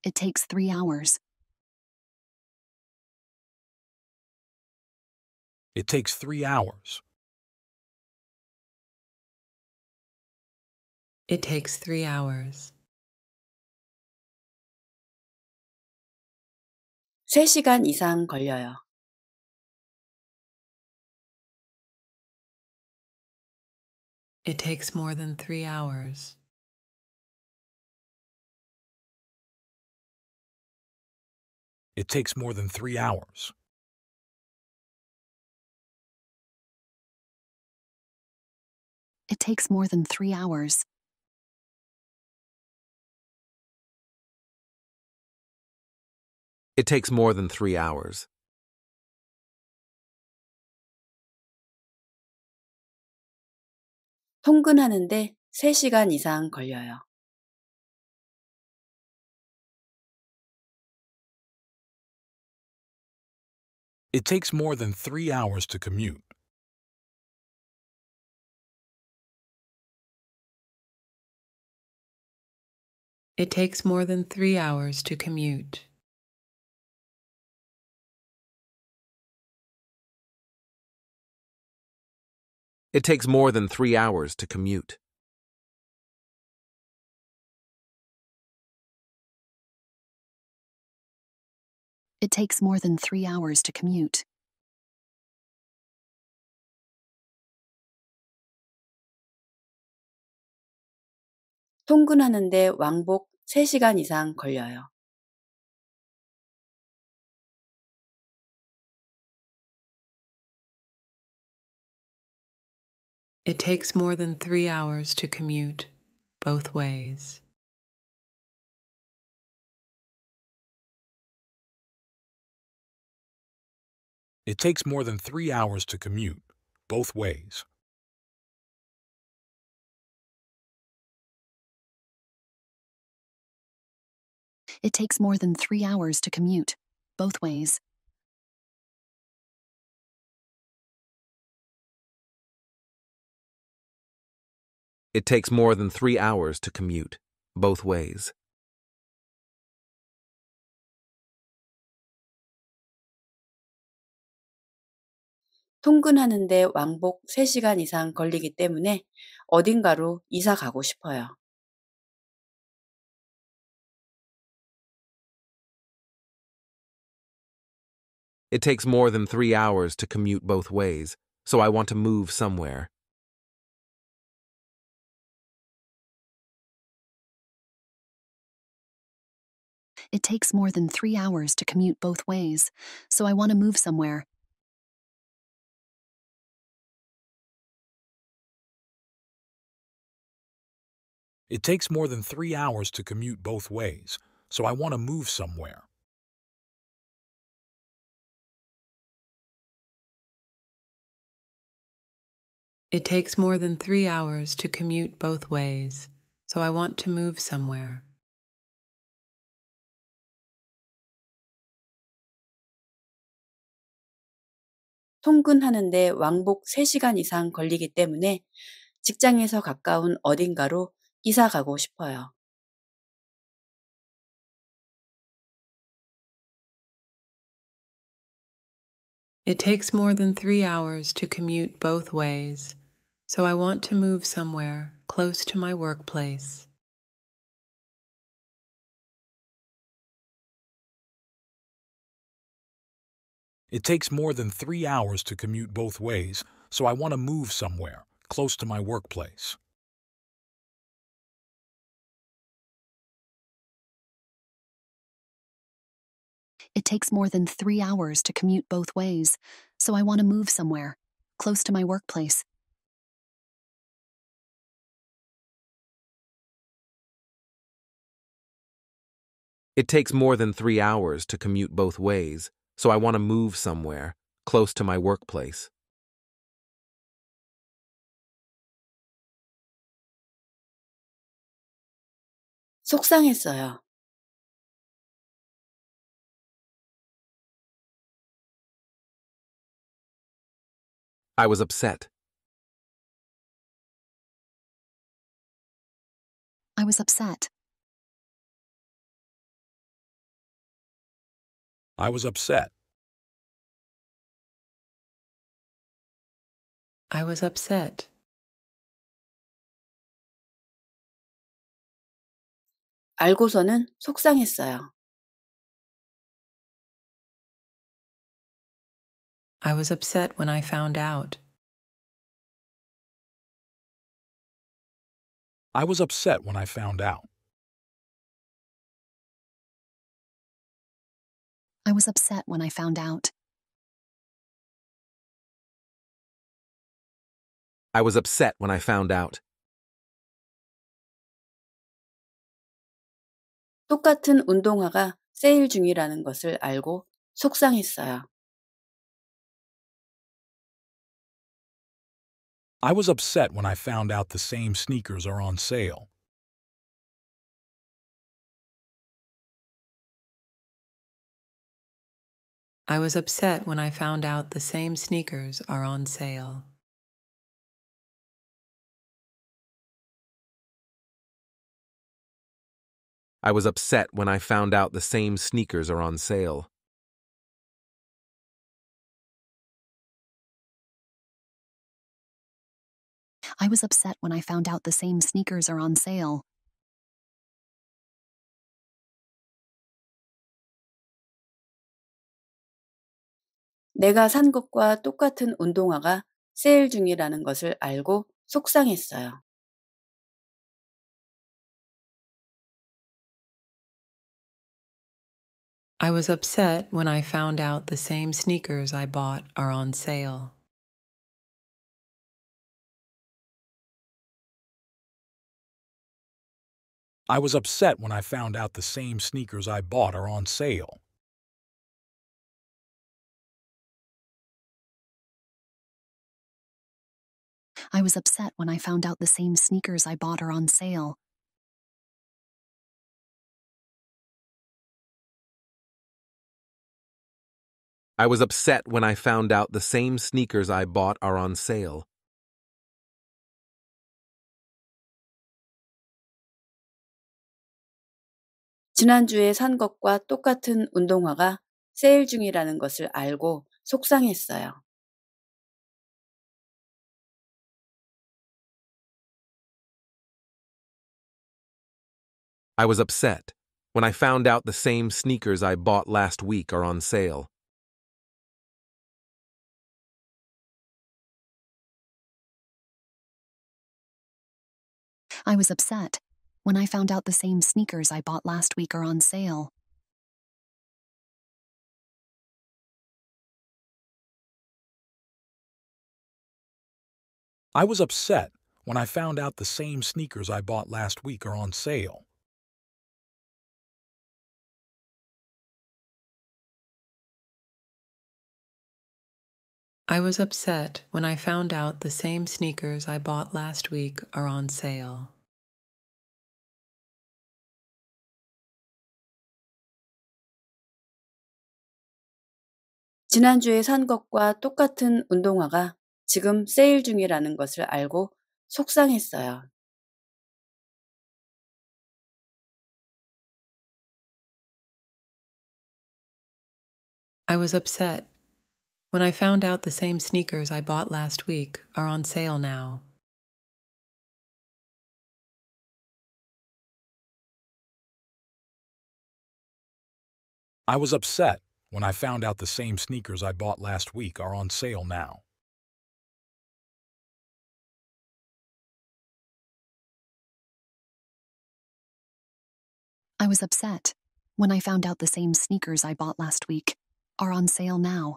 It takes three hours. It takes three hours. It takes three hours. 3시간 이상 걸려요. It takes more than three hours. It takes more than three hours. It takes more than three hours. It takes more than three hours. 통근하는데 3시간 이상 걸려요. It takes more than three hours to commute. It takes more than three hours to commute. It takes more than three hours to commute. It takes more than three hours to commute. 통근하는데 왕복 3시간 이상 걸려요. It takes more than three hours to commute both ways. It takes more than three hours to commute both ways. It takes more than three hours to commute both ways. It takes more than three hours to commute, both ways. 통근하는데 왕복 이상 걸리기 때문에 어딘가로 이사 가고 싶어요. It takes more than three hours to commute both ways, so I want to move somewhere. It takes more than three hours to commute both ways, so I want to move somewhere. It takes more than three hours to commute both ways, so I want to move somewhere. It takes more than three hours to commute both ways, so I want to move somewhere. 통근하는데 왕복 3시간 이상 걸리기 때문에 직장에서 가까운 어딘가로 이사 가고 싶어요. It takes more than three hours to commute both ways, so I want to move somewhere close to my workplace. It takes more than three hours to commute both ways, so I want to move somewhere, close to my workplace. It takes more than three hours to commute both ways, so I want to move somewhere, close to my workplace. It takes more than three hours to commute both ways, so I want to move somewhere, close to my workplace. I was upset. I was upset. I was upset. I was upset. 알고서는 속상했어요. I was upset when I found out. I was upset when I found out. I was upset when I found out. I was upset when I found out. 똑같은 운동화가 세일 중이라는 것을 알고 속상했어요. I was upset when I found out the same sneakers are on sale. I was upset when I found out the same sneakers are on sale. I was upset when I found out the same sneakers are on sale. I was upset when I found out the same sneakers are on sale. 내가 산 것과 똑같은 운동화가 세일 중이라는 것을 알고 속상했어요. I was upset when I found out the same sneakers I bought are on sale. I was upset when I found out the same sneakers I bought are on sale. I was upset when I found out the same sneakers I bought are on sale. I was upset when I found out the same sneakers I bought are on sale. 지난주에 산 것과 똑같은 운동화가 세일 중이라는 것을 알고 속상했어요. I was upset when I found out the same sneakers I bought last week are on sale. I was upset when I found out the same sneakers I bought last week are on sale. I was upset when I found out the same sneakers I bought last week are on sale. I was upset when I found out the same sneakers I bought last week are on sale. 지난주에 산 것과 똑같은 운동화가 지금 세일 중이라는 것을 알고 속상했어요. I was upset when I found out the same sneakers I bought last week are on sale now. I was upset when I found out the same sneakers I bought last week are on sale now. I was upset when I found out the same sneakers I bought last week are on sale now.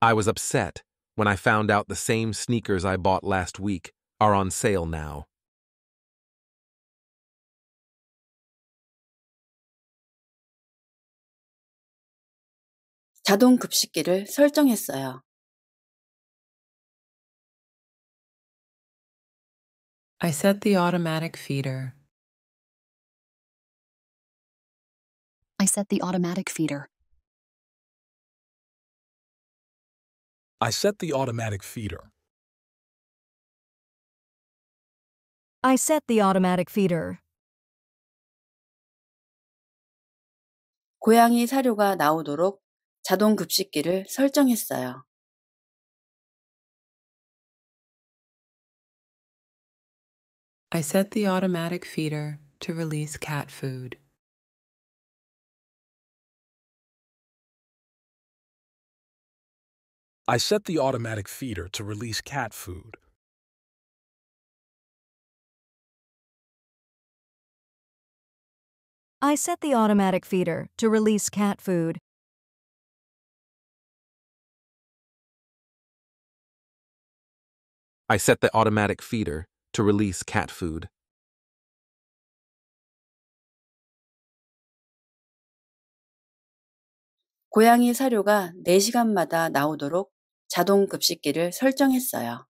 I was upset when I found out the same sneakers I bought last week are on sale now. I set the automatic feeder. I set the automatic feeder. I set the automatic feeder. I set the automatic feeder. 고양이 사료가 나오도록 자동 급식기를 설정했어요. I set the automatic feeder to release cat food. I set the automatic feeder to release cat food. I set the automatic feeder to release cat food. I set the automatic feeder to release cat food. 고양이 사료가 4시간마다 나오도록 자동 급식기를 설정했어요.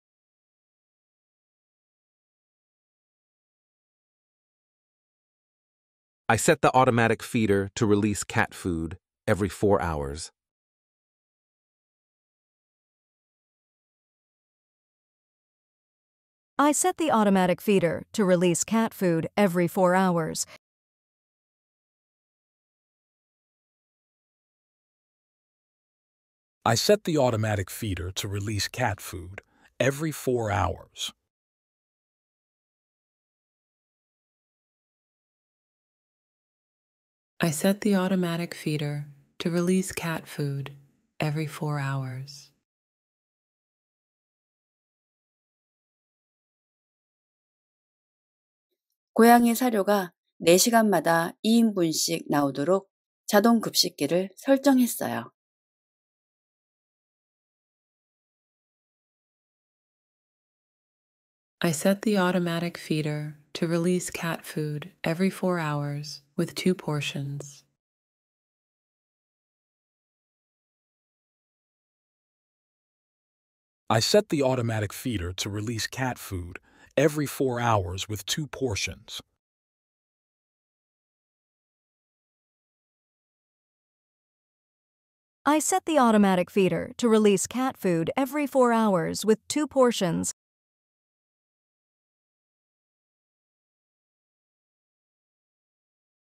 I set the automatic feeder to release cat food every four hours. I set the automatic feeder to release cat food every four hours I set the automatic feeder to release cat food every four hours. I set the automatic feeder to release cat food every four hours. 고양이 사료가 4시간마다 2인분씩 나오도록 자동 급식기를 설정했어요. I set the automatic feeder to release cat food every four hours with two portions. I set the automatic feeder to release cat food every four hours with two portions. I set the automatic feeder to release cat food every four hours with two portions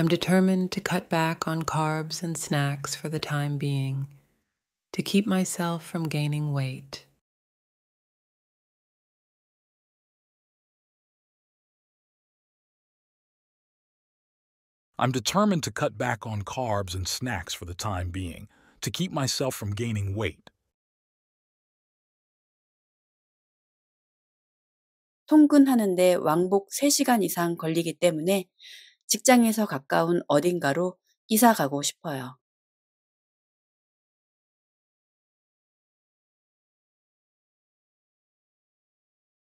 I'm determined to cut back on carbs and snacks for the time being to keep myself from gaining weight. I'm determined to cut back on carbs and snacks for the time being to keep myself from gaining weight. 통근하는데 왕복 3시간 이상 걸리기 때문에 직장에서 가까운 어딘가로 이사 가고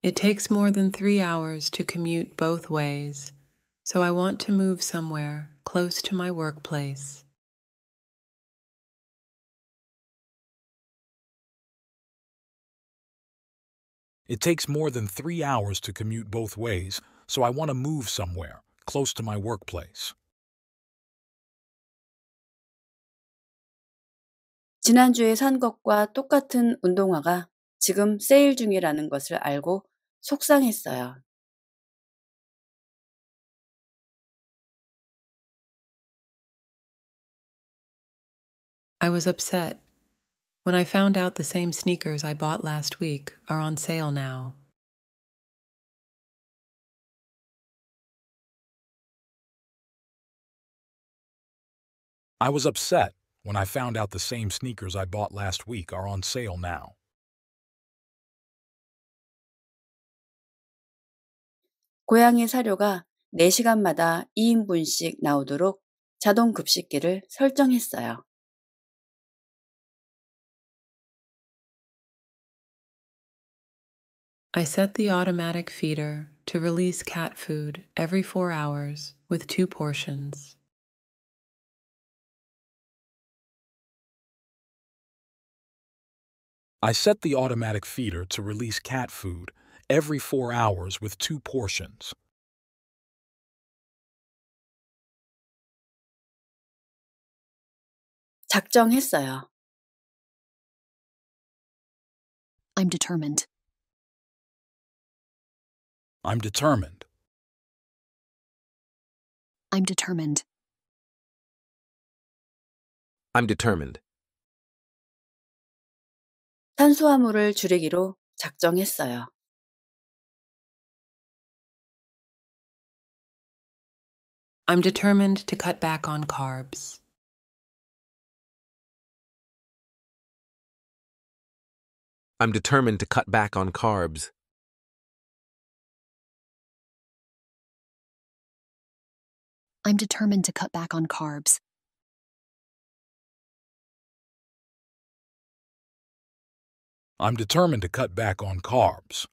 It takes more than three hours to commute both ways, so I want to move somewhere close to my workplace. It takes more than three hours to commute both ways, so I want to move somewhere close to my workplace. 지난주에 산 것과 똑같은 운동화가 지금 세일 중이라는 것을 알고 속상했어요. I was upset when I found out the same sneakers I bought last week are on sale now. I was upset when I found out the same sneakers I bought last week are on sale now. I set the automatic feeder to release cat food every 4 hours with two portions. I set the automatic feeder to release cat food every four hours with two portions. i I'm determined. I'm determined. I'm determined. I'm determined. 탄수화물을 줄이기로 작정했어요. I'm determined to cut back on carbs. I'm determined to cut back on carbs. I'm determined to cut back on carbs. I'm determined to cut back on carbs.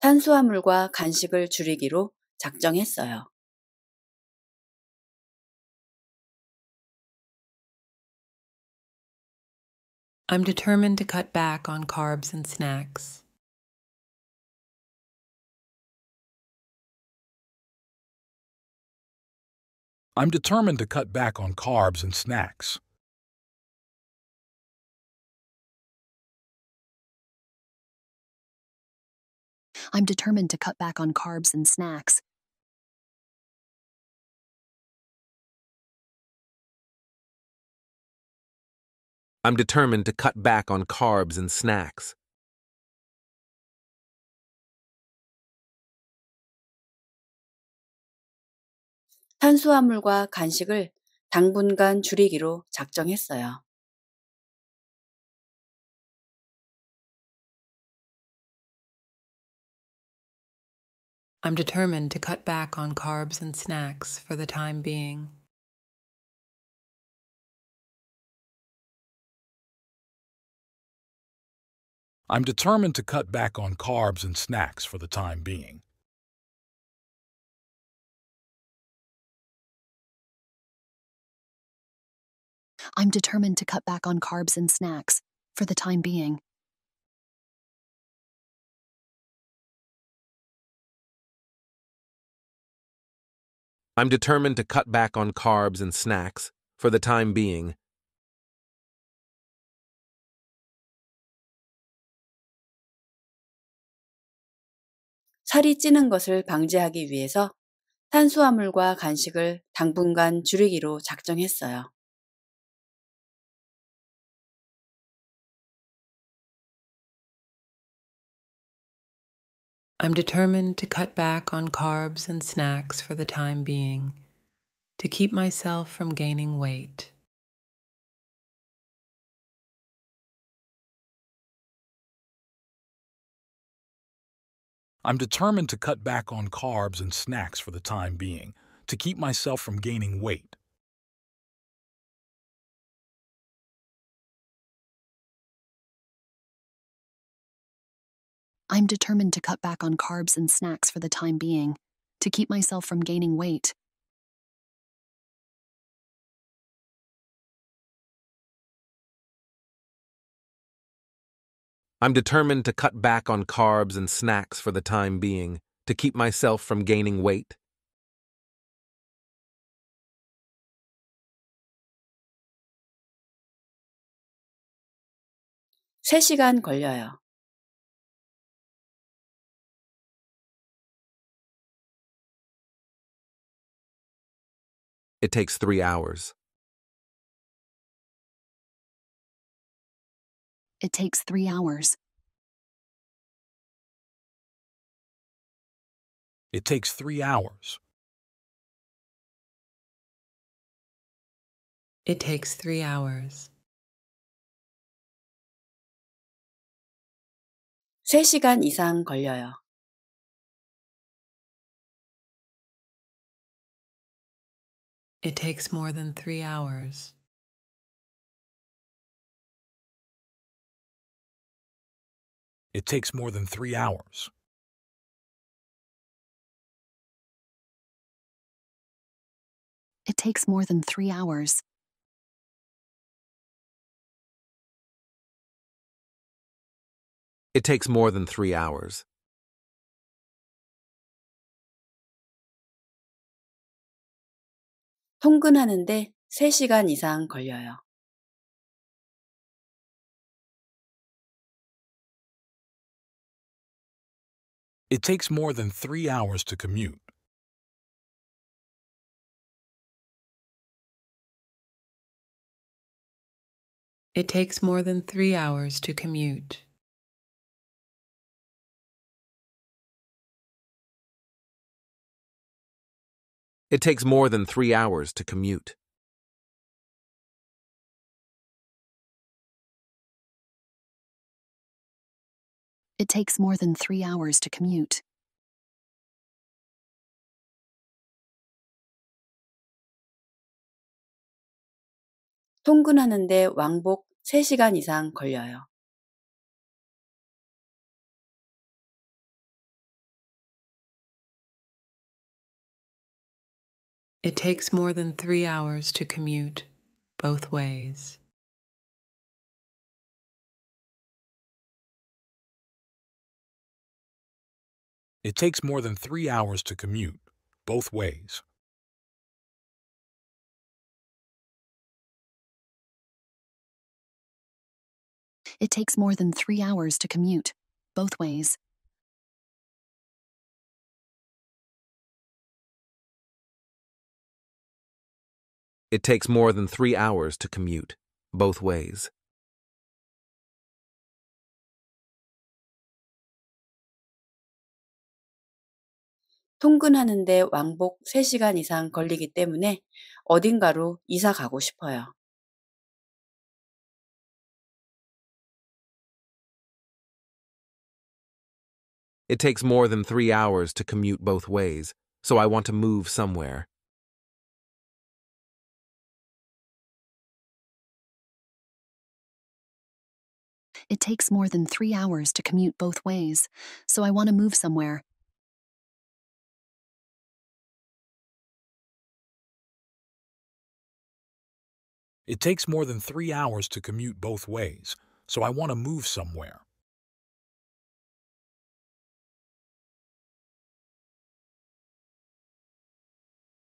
간식을 간식을 줄이기로 작정했어요. I'm determined to cut back on carbs and snacks. I'm determined to cut back on carbs and snacks. I'm determined to cut back on carbs and snacks. I'm determined to cut back on carbs and snacks. 탄수화물과 간식을 당분간 줄이기로 작정했어요. I'm determined to cut back on carbs and snacks for the time being. I'm determined to cut back on carbs and snacks for the time being. I'm determined to cut back on carbs and snacks, for the time being. I'm determined to cut back on carbs and snacks, for the time being. 살이 찌는 것을 방지하기 위해서 탄수화물과 간식을 당분간 줄이기로 작정했어요. I'm determined to cut back on carbs and snacks for the time being to keep myself from gaining weight. I'm determined to cut back on carbs and snacks for the time being to keep myself from gaining weight. I'm determined to cut back on carbs and snacks for the time being, to keep myself from gaining weight. I'm determined to cut back on carbs and snacks for the time being, to keep myself from gaining weight. (3시간) 걸려요. It takes three hours. It takes three hours. It takes three hours. It takes three hours. 3시간 이상 걸려요. It takes more than three hours. It takes more than three hours. It takes more than three hours. It takes more than three hours. 통근하는데 3시간 이상 걸려요. It takes more than three hours to commute. It takes more than three hours to commute. It takes more than three hours to commute. It takes more than three hours to commute. 통근하는데 왕복 3시간 이상 걸려요. It takes more than three hours to commute both ways. It takes more than three hours to commute both ways. It takes more than three hours to commute both ways. It takes more than three hours to commute, both ways. 통근하는데 왕복 이상 걸리기 때문에 어딘가로 이사 가고 싶어요. It takes more than three hours to commute both ways, so I want to move somewhere. It takes more than three hours to commute both ways, so I want to move somewhere. It takes more than three hours to commute both ways, so I want to move somewhere.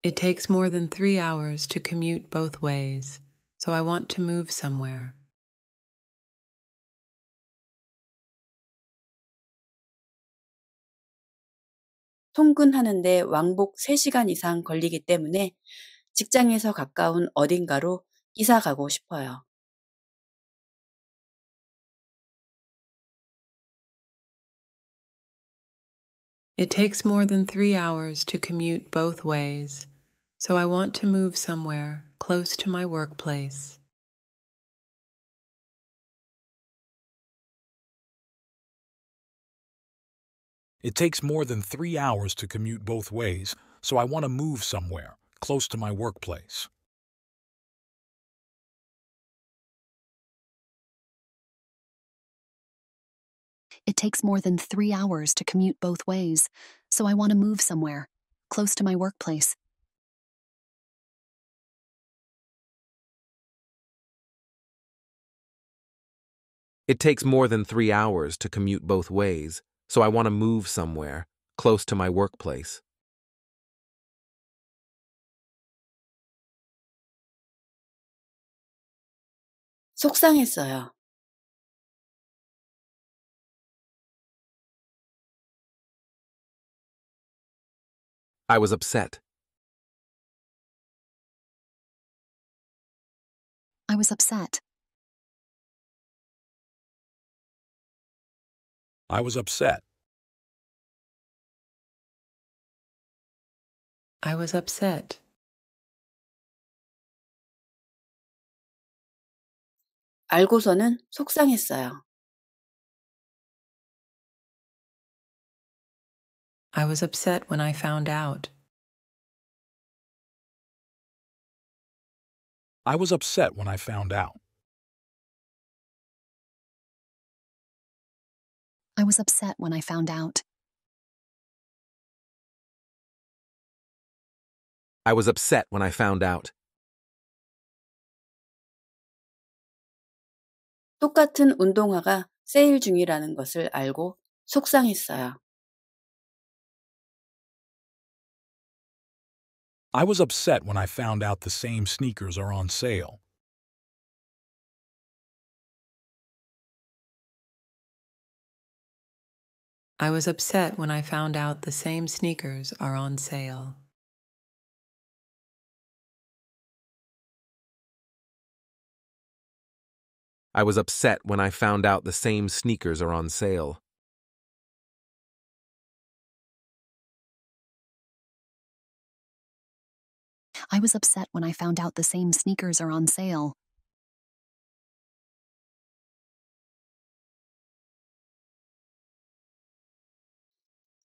It takes more than three hours to commute both ways, so I want to move somewhere. 통근하는데 왕복 3시간 이상 걸리기 때문에 직장에서 가까운 어딘가로 이사 가고 싶어요. It takes more than three hours to commute both ways, so I want to move somewhere close to my workplace. It takes more than three hours to commute both ways, so I want to move somewhere, close to my workplace. It takes more than three hours to commute both ways, so I want to move somewhere, close to my workplace. It takes more than three hours to commute both ways, so I want to move somewhere, close to my workplace. I was upset. I was upset. I was upset. I was upset. 알고서는 속상했어요. I was upset when I found out. I was upset when I found out. I was upset when I found out. I was upset when I found out. 똑같은 운동화가 세일 중이라는 것을 알고 속상했어요. I was upset when I found out the same sneakers are on sale. I was upset when I found out the same sneakers are on sale. I was upset when I found out the same sneakers are on sale. I was upset when I found out the same sneakers are on sale.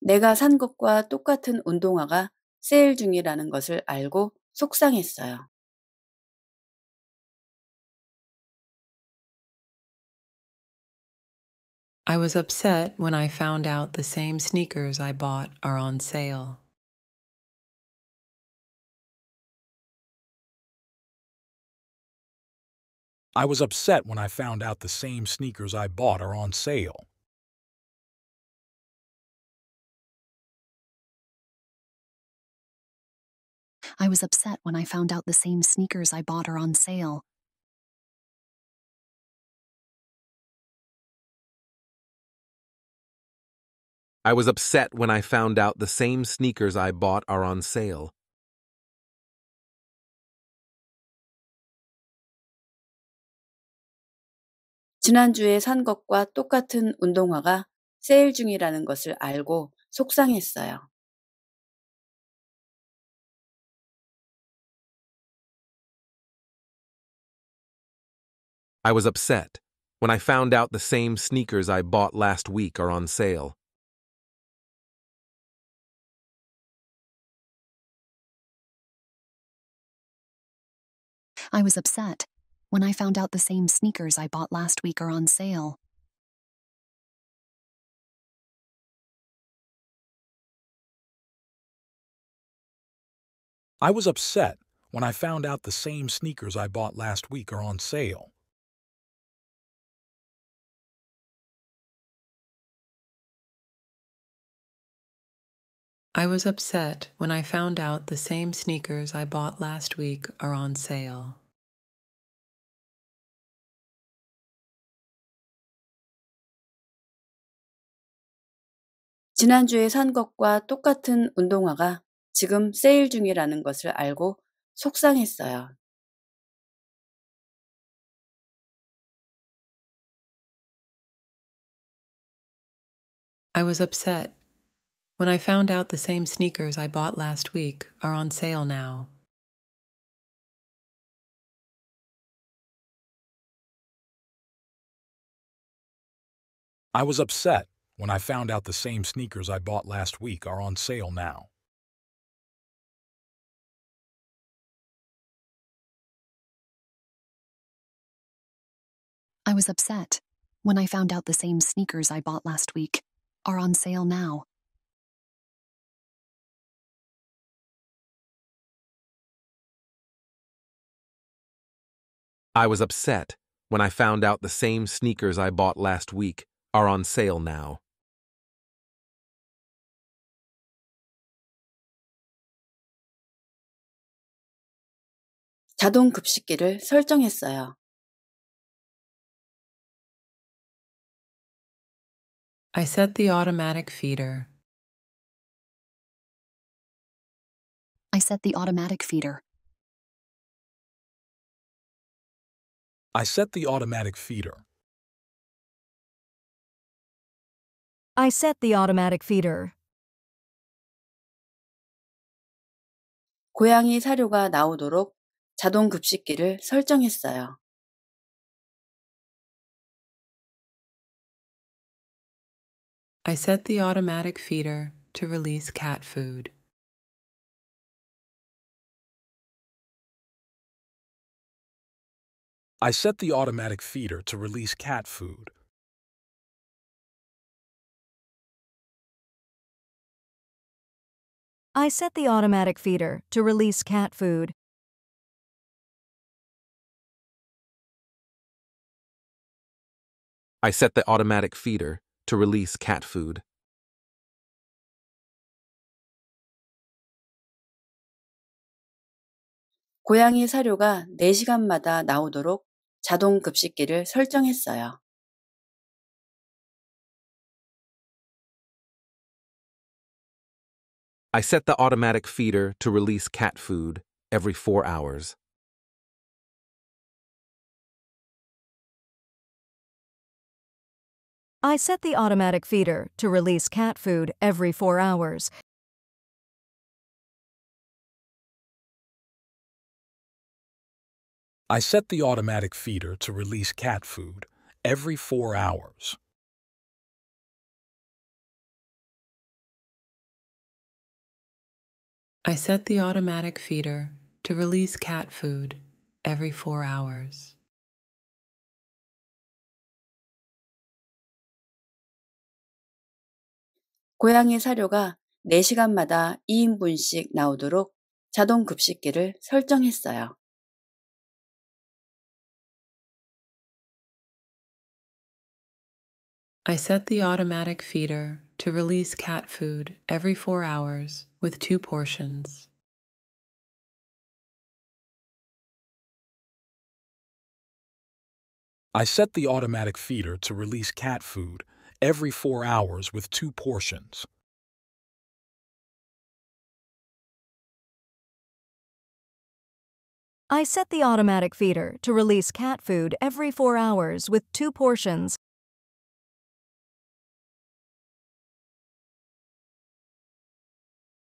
내가 산 것과 똑같은 운동화가 세일 중이라는 것을 알고 속상했어요. I was upset when I found out the same sneakers I bought are on sale. I was upset when I found out the same sneakers I bought are on sale. I was upset when I found out the same sneakers I bought are on sale. I was upset when I found out the same sneakers I bought are on sale. 지난주에 산 것과 똑같은 운동화가 세일 중이라는 것을 알고 속상했어요. I was upset when I found out the same sneakers I bought last week are on sale. I was upset when I found out the same sneakers I bought last week are on sale. I was upset when I found out the same sneakers I bought last week are on sale. I was upset when I found out the same sneakers I bought last week are on sale. 지난주에 산 것과 똑같은 운동화가 지금 세일 중이라는 것을 알고 속상했어요. I was upset when I found out the same sneakers I bought last week are on sale now. I was upset when I found out the same sneakers I bought last week are on sale now. I was upset when I found out the same sneakers I bought last week are on sale now. I was upset when I found out the same sneakers I bought last week are on sale now. I set the automatic feeder. I set the automatic feeder. I set the automatic feeder. I set the automatic feeder. 고양이 사료가 나오도록 자동 급식기를 설정했어요. I set the automatic feeder to release cat food. I set the automatic feeder to release cat food. I set the automatic feeder to release cat food. I set the automatic feeder to release cat food. 고양이 사료가 4시간마다 나오도록 자동 급식기를 설정했어요. I set the automatic feeder to release cat food every four hours. I set the automatic feeder to release cat food every four hours I set the automatic feeder to release cat food every four hours. I set the automatic feeder to release cat food every four hours. 고양이 사료가 4시간마다 2인분씩 나오도록 자동 급식기를 설정했어요. I set the automatic feeder to release cat food every four hours with two portions. I set the automatic feeder to release cat food every four hours with two portions. I set the automatic feeder to release cat food every four hours with two portions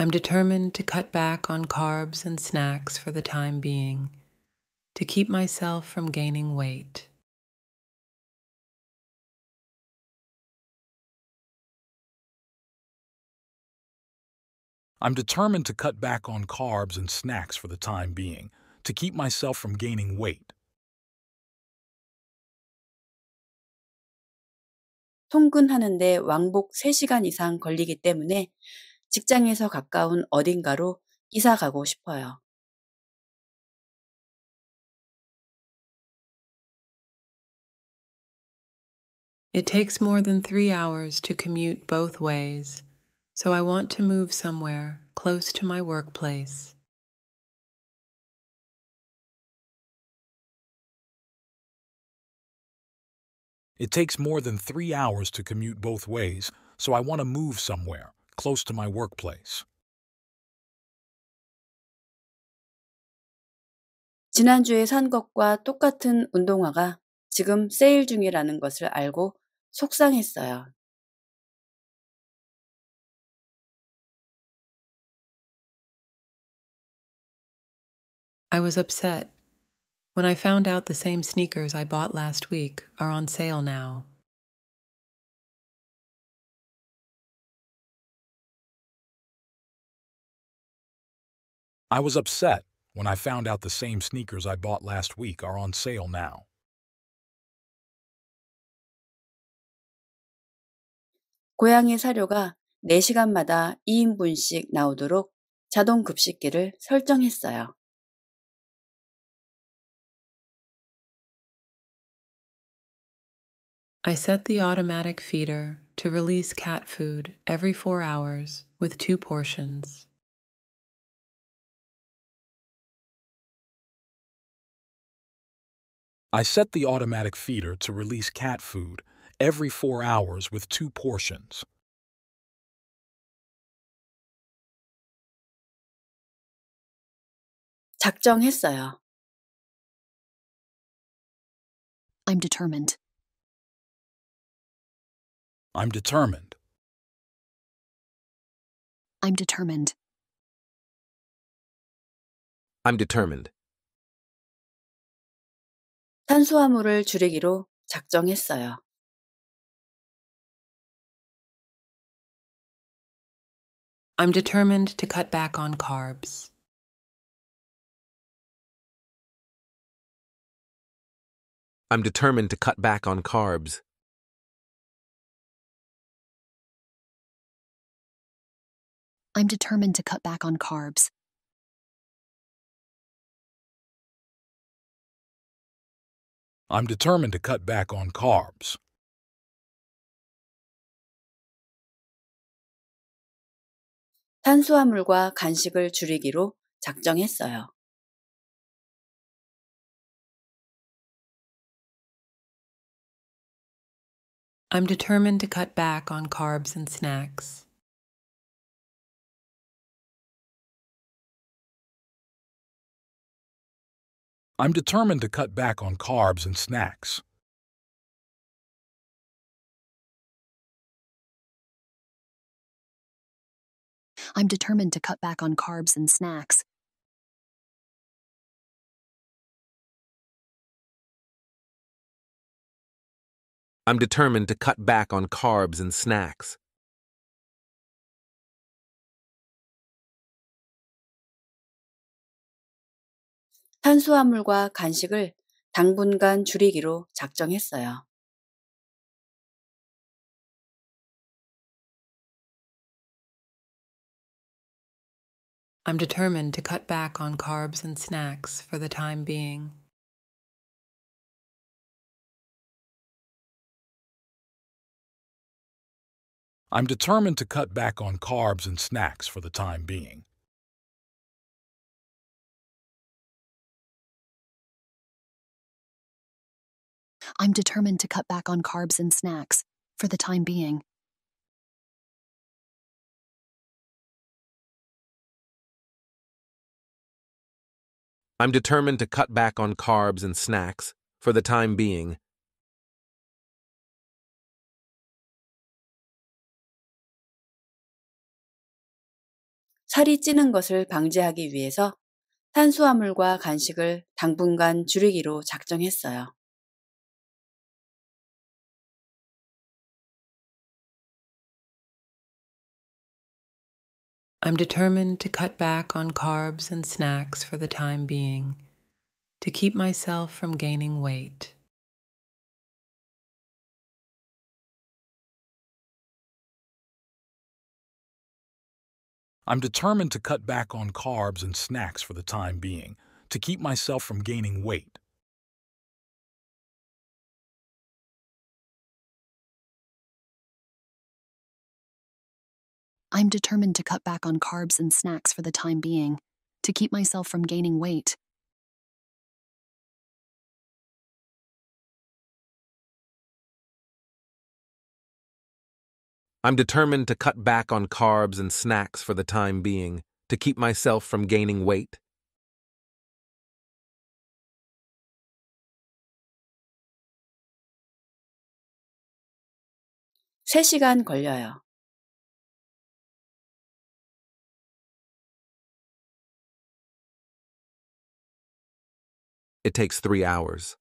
I'm determined to cut back on carbs and snacks for the time being to keep myself from gaining weight. I'm determined to cut back on carbs and snacks for the time being to keep myself from gaining weight. 통근하는데 왕복 3시간 이상 걸리기 때문에 직장에서 가까운 어딘가로 이사 가고 It takes more than three hours to commute both ways, so I want to move somewhere close to my workplace. It takes more than three hours to commute both ways, so I want to move somewhere close to my workplace. 지난주에 산 것과 똑같은 운동화가 지금 세일 중이라는 것을 알고 속상했어요. I was upset when I found out the same sneakers I bought last week are on sale now. I was upset when I found out the same sneakers I bought last week are on sale now. I set the automatic feeder to release cat food every 4 hours with two portions. I set the automatic feeder to release cat food every four hours with two portions. i I'm determined. I'm determined. I'm determined. I'm determined. 탄수화물을 줄이기로 작정했어요. I'm determined to cut back on carbs. I'm determined to cut back on carbs. I'm determined to cut back on carbs. I'm determined to cut back on carbs. 작정했어요. I'm determined to cut back on carbs and snacks. I'm determined to cut back on carbs and snacks. I'm determined to cut back on carbs and snacks. I'm determined to cut back on carbs and snacks. 탄수화물과 간식을 당분간 줄이기로 작정했어요. I'm determined to cut back on carbs and snacks for the time being. I'm determined to cut back on carbs and snacks for the time being. I'm determined to cut back on carbs and snacks, for the time being. I'm determined to cut back on carbs and snacks, for the time being. 살이 찌는 것을 방지하기 위해서 탄수화물과 간식을 당분간 줄이기로 작정했어요. I'm determined to cut back on carbs and snacks for the time being to keep myself from gaining weight. I'm determined to cut back on carbs and snacks for the time being to keep myself from gaining weight I'm determined to cut back on carbs and snacks for the time being, to keep myself from gaining weight. I'm determined to cut back on carbs and snacks for the time being, to keep myself from gaining weight. (3시간) 걸려요. It takes three hours.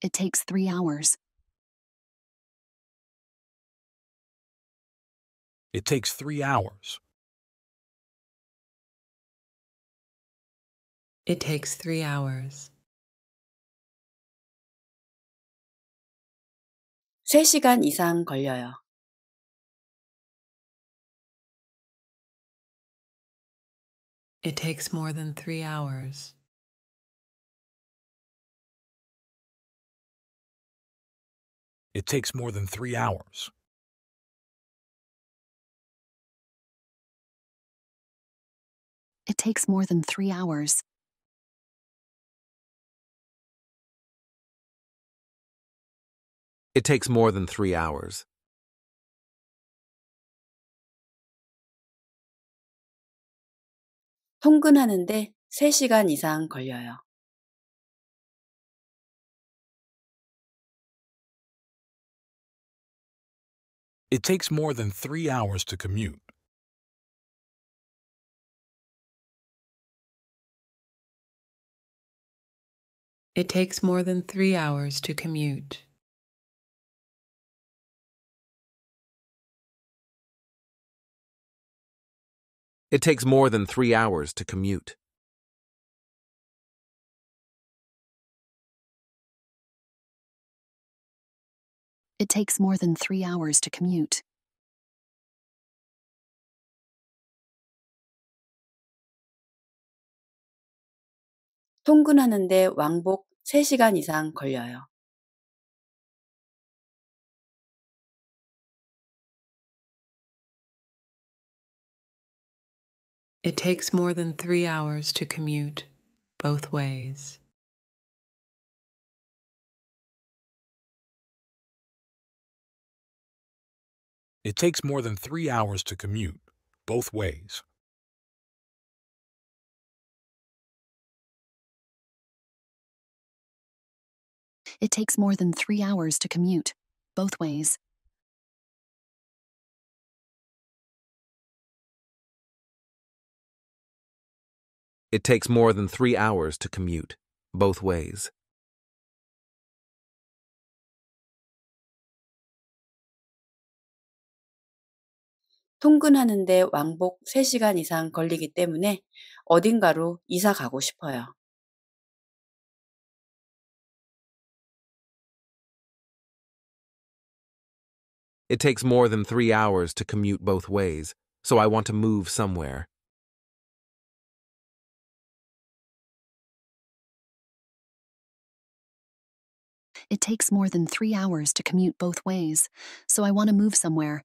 It takes three hours. It takes three hours. It takes three hours. 3시간 이상 걸려요. It takes more than three hours. It takes more than three hours. It takes more than three hours. It takes more than three hours. 통근하는데 3시간 이상 걸려요. It takes more than three hours to commute. It takes more than three hours to commute. It takes more than three hours to commute. It takes more than three hours to commute. 통근하는데 왕복 3시간 이상 걸려요. It takes more than three hours to commute both ways. It takes more than three hours to commute both ways. It takes more than three hours to commute both ways. It takes more than three hours to commute, both ways. 통근하는데 왕복 이상 걸리기 때문에 어딘가로 이사 가고 싶어요. It takes more than three hours to commute both ways, so I want to move somewhere. It takes more than three hours to commute both ways, so I want to move somewhere.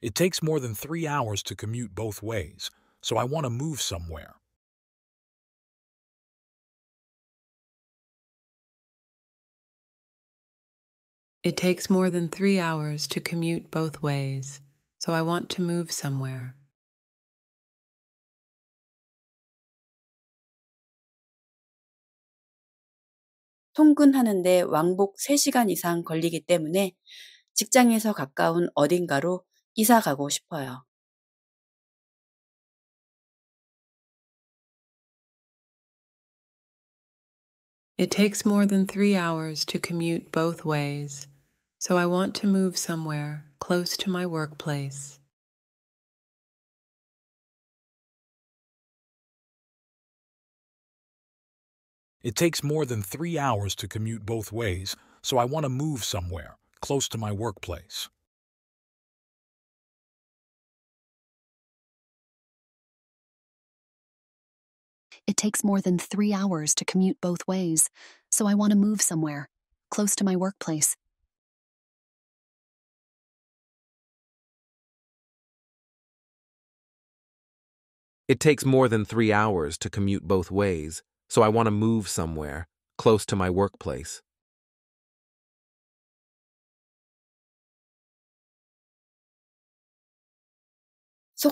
It takes more than three hours to commute both ways, so I want to move somewhere. It takes more than three hours to commute both ways, so I want to move somewhere. 통근하는데 왕복 3시간 이상 걸리기 때문에 직장에서 가까운 어딘가로 이사 가고 싶어요. It takes more than three hours to commute both ways, so I want to move somewhere close to my workplace. It takes more than three hours to commute both ways, so I want to move somewhere, close to my workplace. It takes more than three hours to commute both ways, so I want to move somewhere, close to my workplace. It takes more than three hours to commute both ways, so I want to move somewhere, close to my workplace. I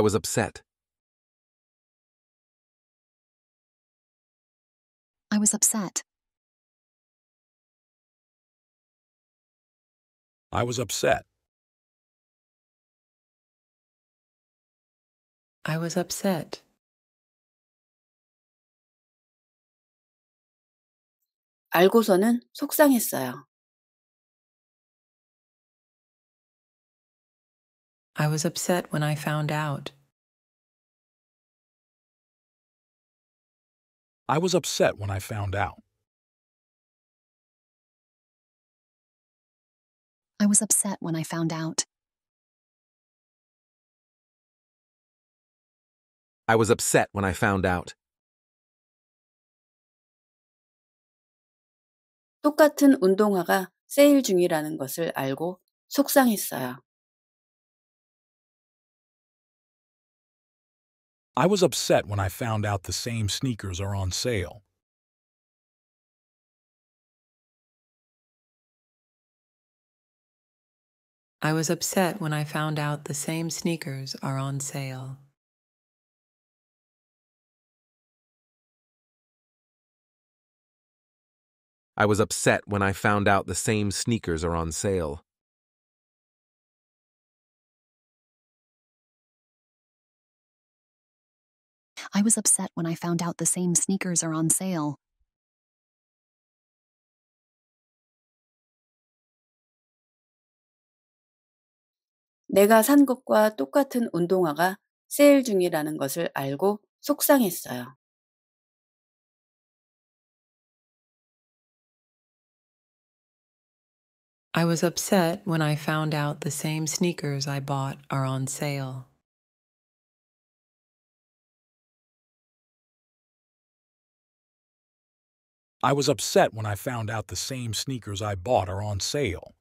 was upset. I was upset. I was upset. I was upset. 알고서는 속상했어요. I was upset when I found out. I was upset when I found out. I was upset when I found out. I was upset when I found out. 똑같은 운동화가 세일 중이라는 것을 알고 속상했어요. I was upset when I found out the same sneakers are on sale. I was upset when I found out the same sneakers are on sale. I was upset when I found out the same sneakers are on sale. I was upset when I found out the same sneakers are on sale. 내가 산 것과 똑같은 운동화가 세일 중이라는 것을 알고 속상했어요. I was upset when I found out the same sneakers I bought are on sale. I was upset when I found out the same sneakers I bought are on sale.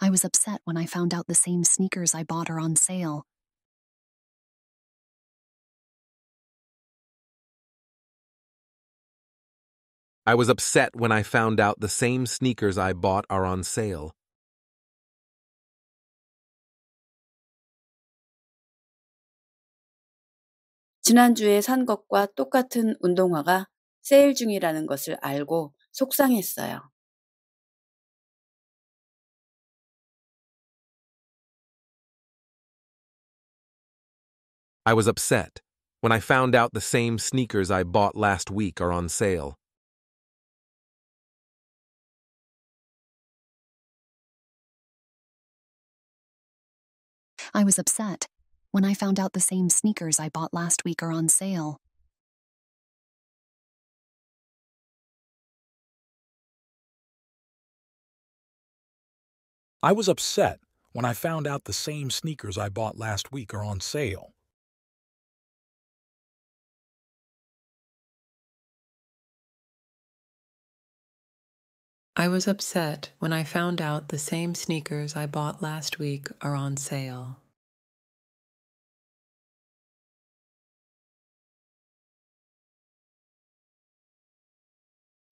I was upset when I found out the same sneakers I bought are on sale. I was upset when I found out the same sneakers I bought are on sale. 산 것과 똑같은 운동화가 세일 중이라는 것을 알고 속상했어요. I was upset when I found out the same sneakers I bought last week are on sale. I was upset when I found out the same sneakers I bought last week are on sale. I was upset when I found out the same sneakers I bought last week are on sale. I was upset when I found out the same sneakers I bought last week are on sale.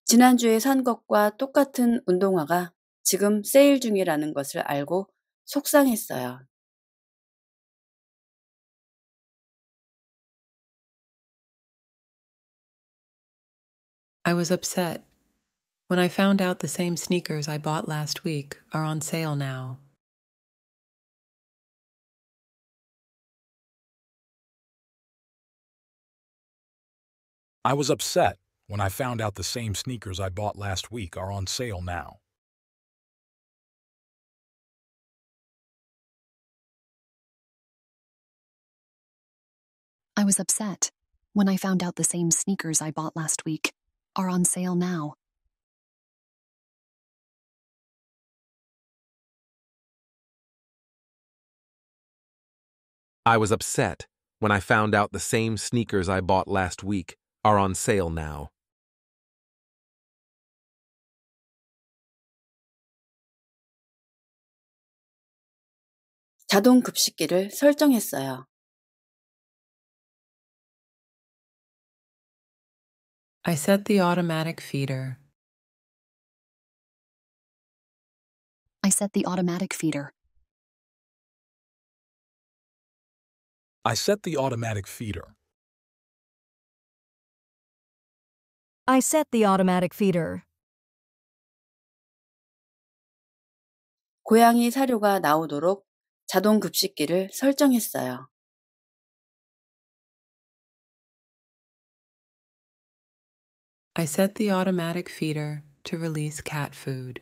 지난주에 산 것과 똑같은 운동화가 지금 세일 중이라는 것을 알고 속상했어요. I was upset when I found out the same sneakers I bought last week are on sale now. I was upset when I found out the same sneakers I bought last week are on sale now. I was upset when I found out the same sneakers I bought last week are on sale now. I was upset when I found out the same sneakers I bought last week are on sale now. I set the automatic feeder. I set the automatic feeder. I set the automatic feeder. I set the automatic feeder. 고양이 사료가 나오도록 자동 급식기를 설정했어요. I set the automatic feeder to release cat food.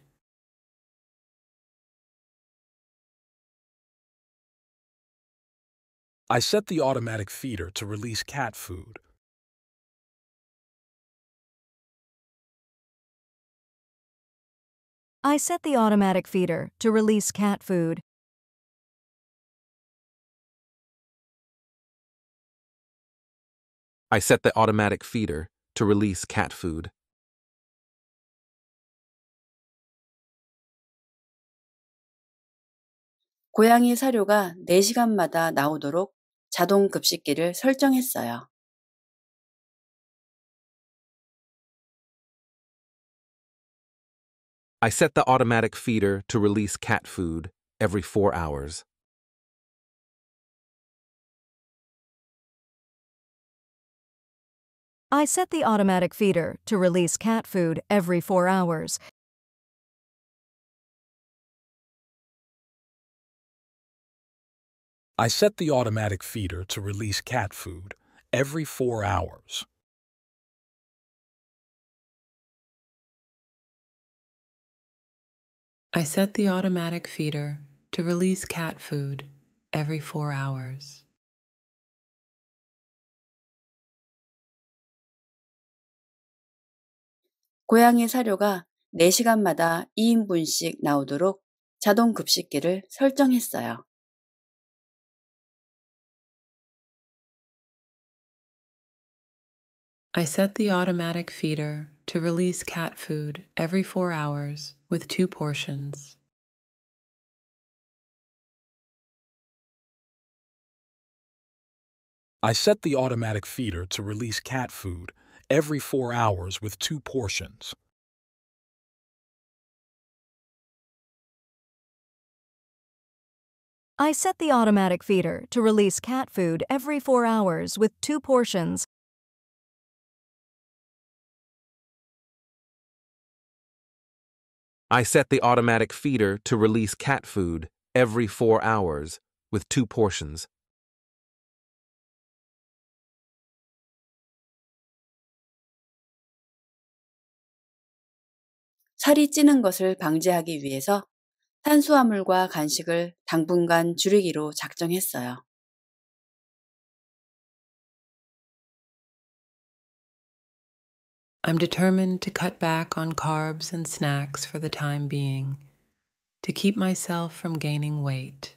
I set the automatic feeder to release cat food. I set the automatic feeder to release cat food. I set the automatic feeder to release cat food. 고양이 사료가 4시간마다 나오도록 자동 급식기를 설정했어요. I set the automatic feeder to release cat food every 4 hours. I set the automatic feeder to release cat food every 4 hours I set the automatic feeder to release cat food every four hours. I set the automatic feeder to release cat food every four hours. 고양이 사료가 4시간마다 2인분씩 나오도록 자동 급식기를 설정했어요. I set the automatic feeder to release cat food every four hours with two portions. I set the automatic feeder to release cat food every four hours with two portions. I set the automatic feeder to release cat food every four hours with two portions I set the automatic feeder to release cat food every four hours with two portions. 살이 당분간 줄이기로 작정했어요. I'm determined to cut back on carbs and snacks for the time being to keep myself from gaining weight.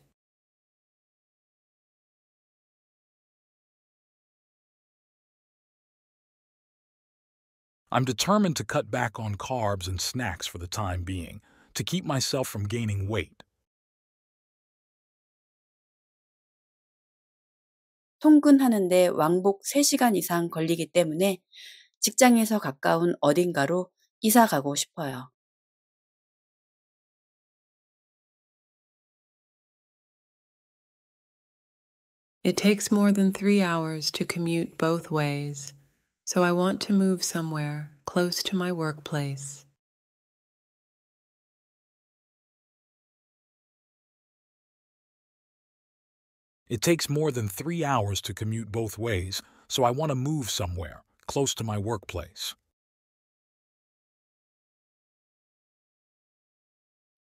I'm determined to cut back on carbs and snacks for the time being to keep myself from gaining weight. 통근하는데 왕복 3시간 이상 걸리기 때문에 it takes more than three hours to commute both ways, so I want to move somewhere close to my workplace. It takes more than three hours to commute both ways, so I want to move somewhere close to my workplace.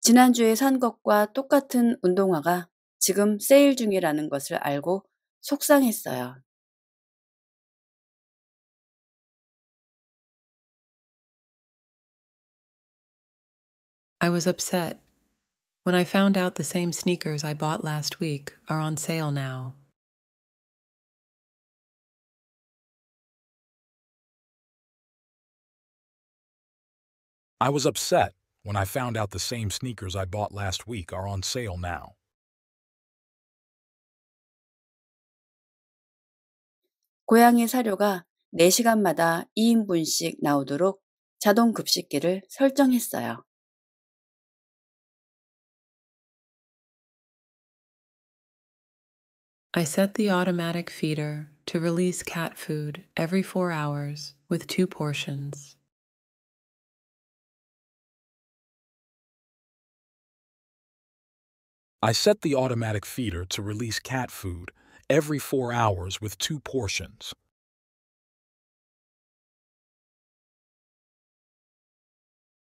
지난주에 산 것과 똑같은 운동화가 지금 세일 중이라는 것을 알고 속상했어요. I was upset when I found out the same sneakers I bought last week are on sale now. I was upset when I found out the same sneakers I bought last week are on sale now. I set the automatic feeder to release cat food every 4 hours with two portions. I set the automatic feeder to release cat food every four hours with two portions.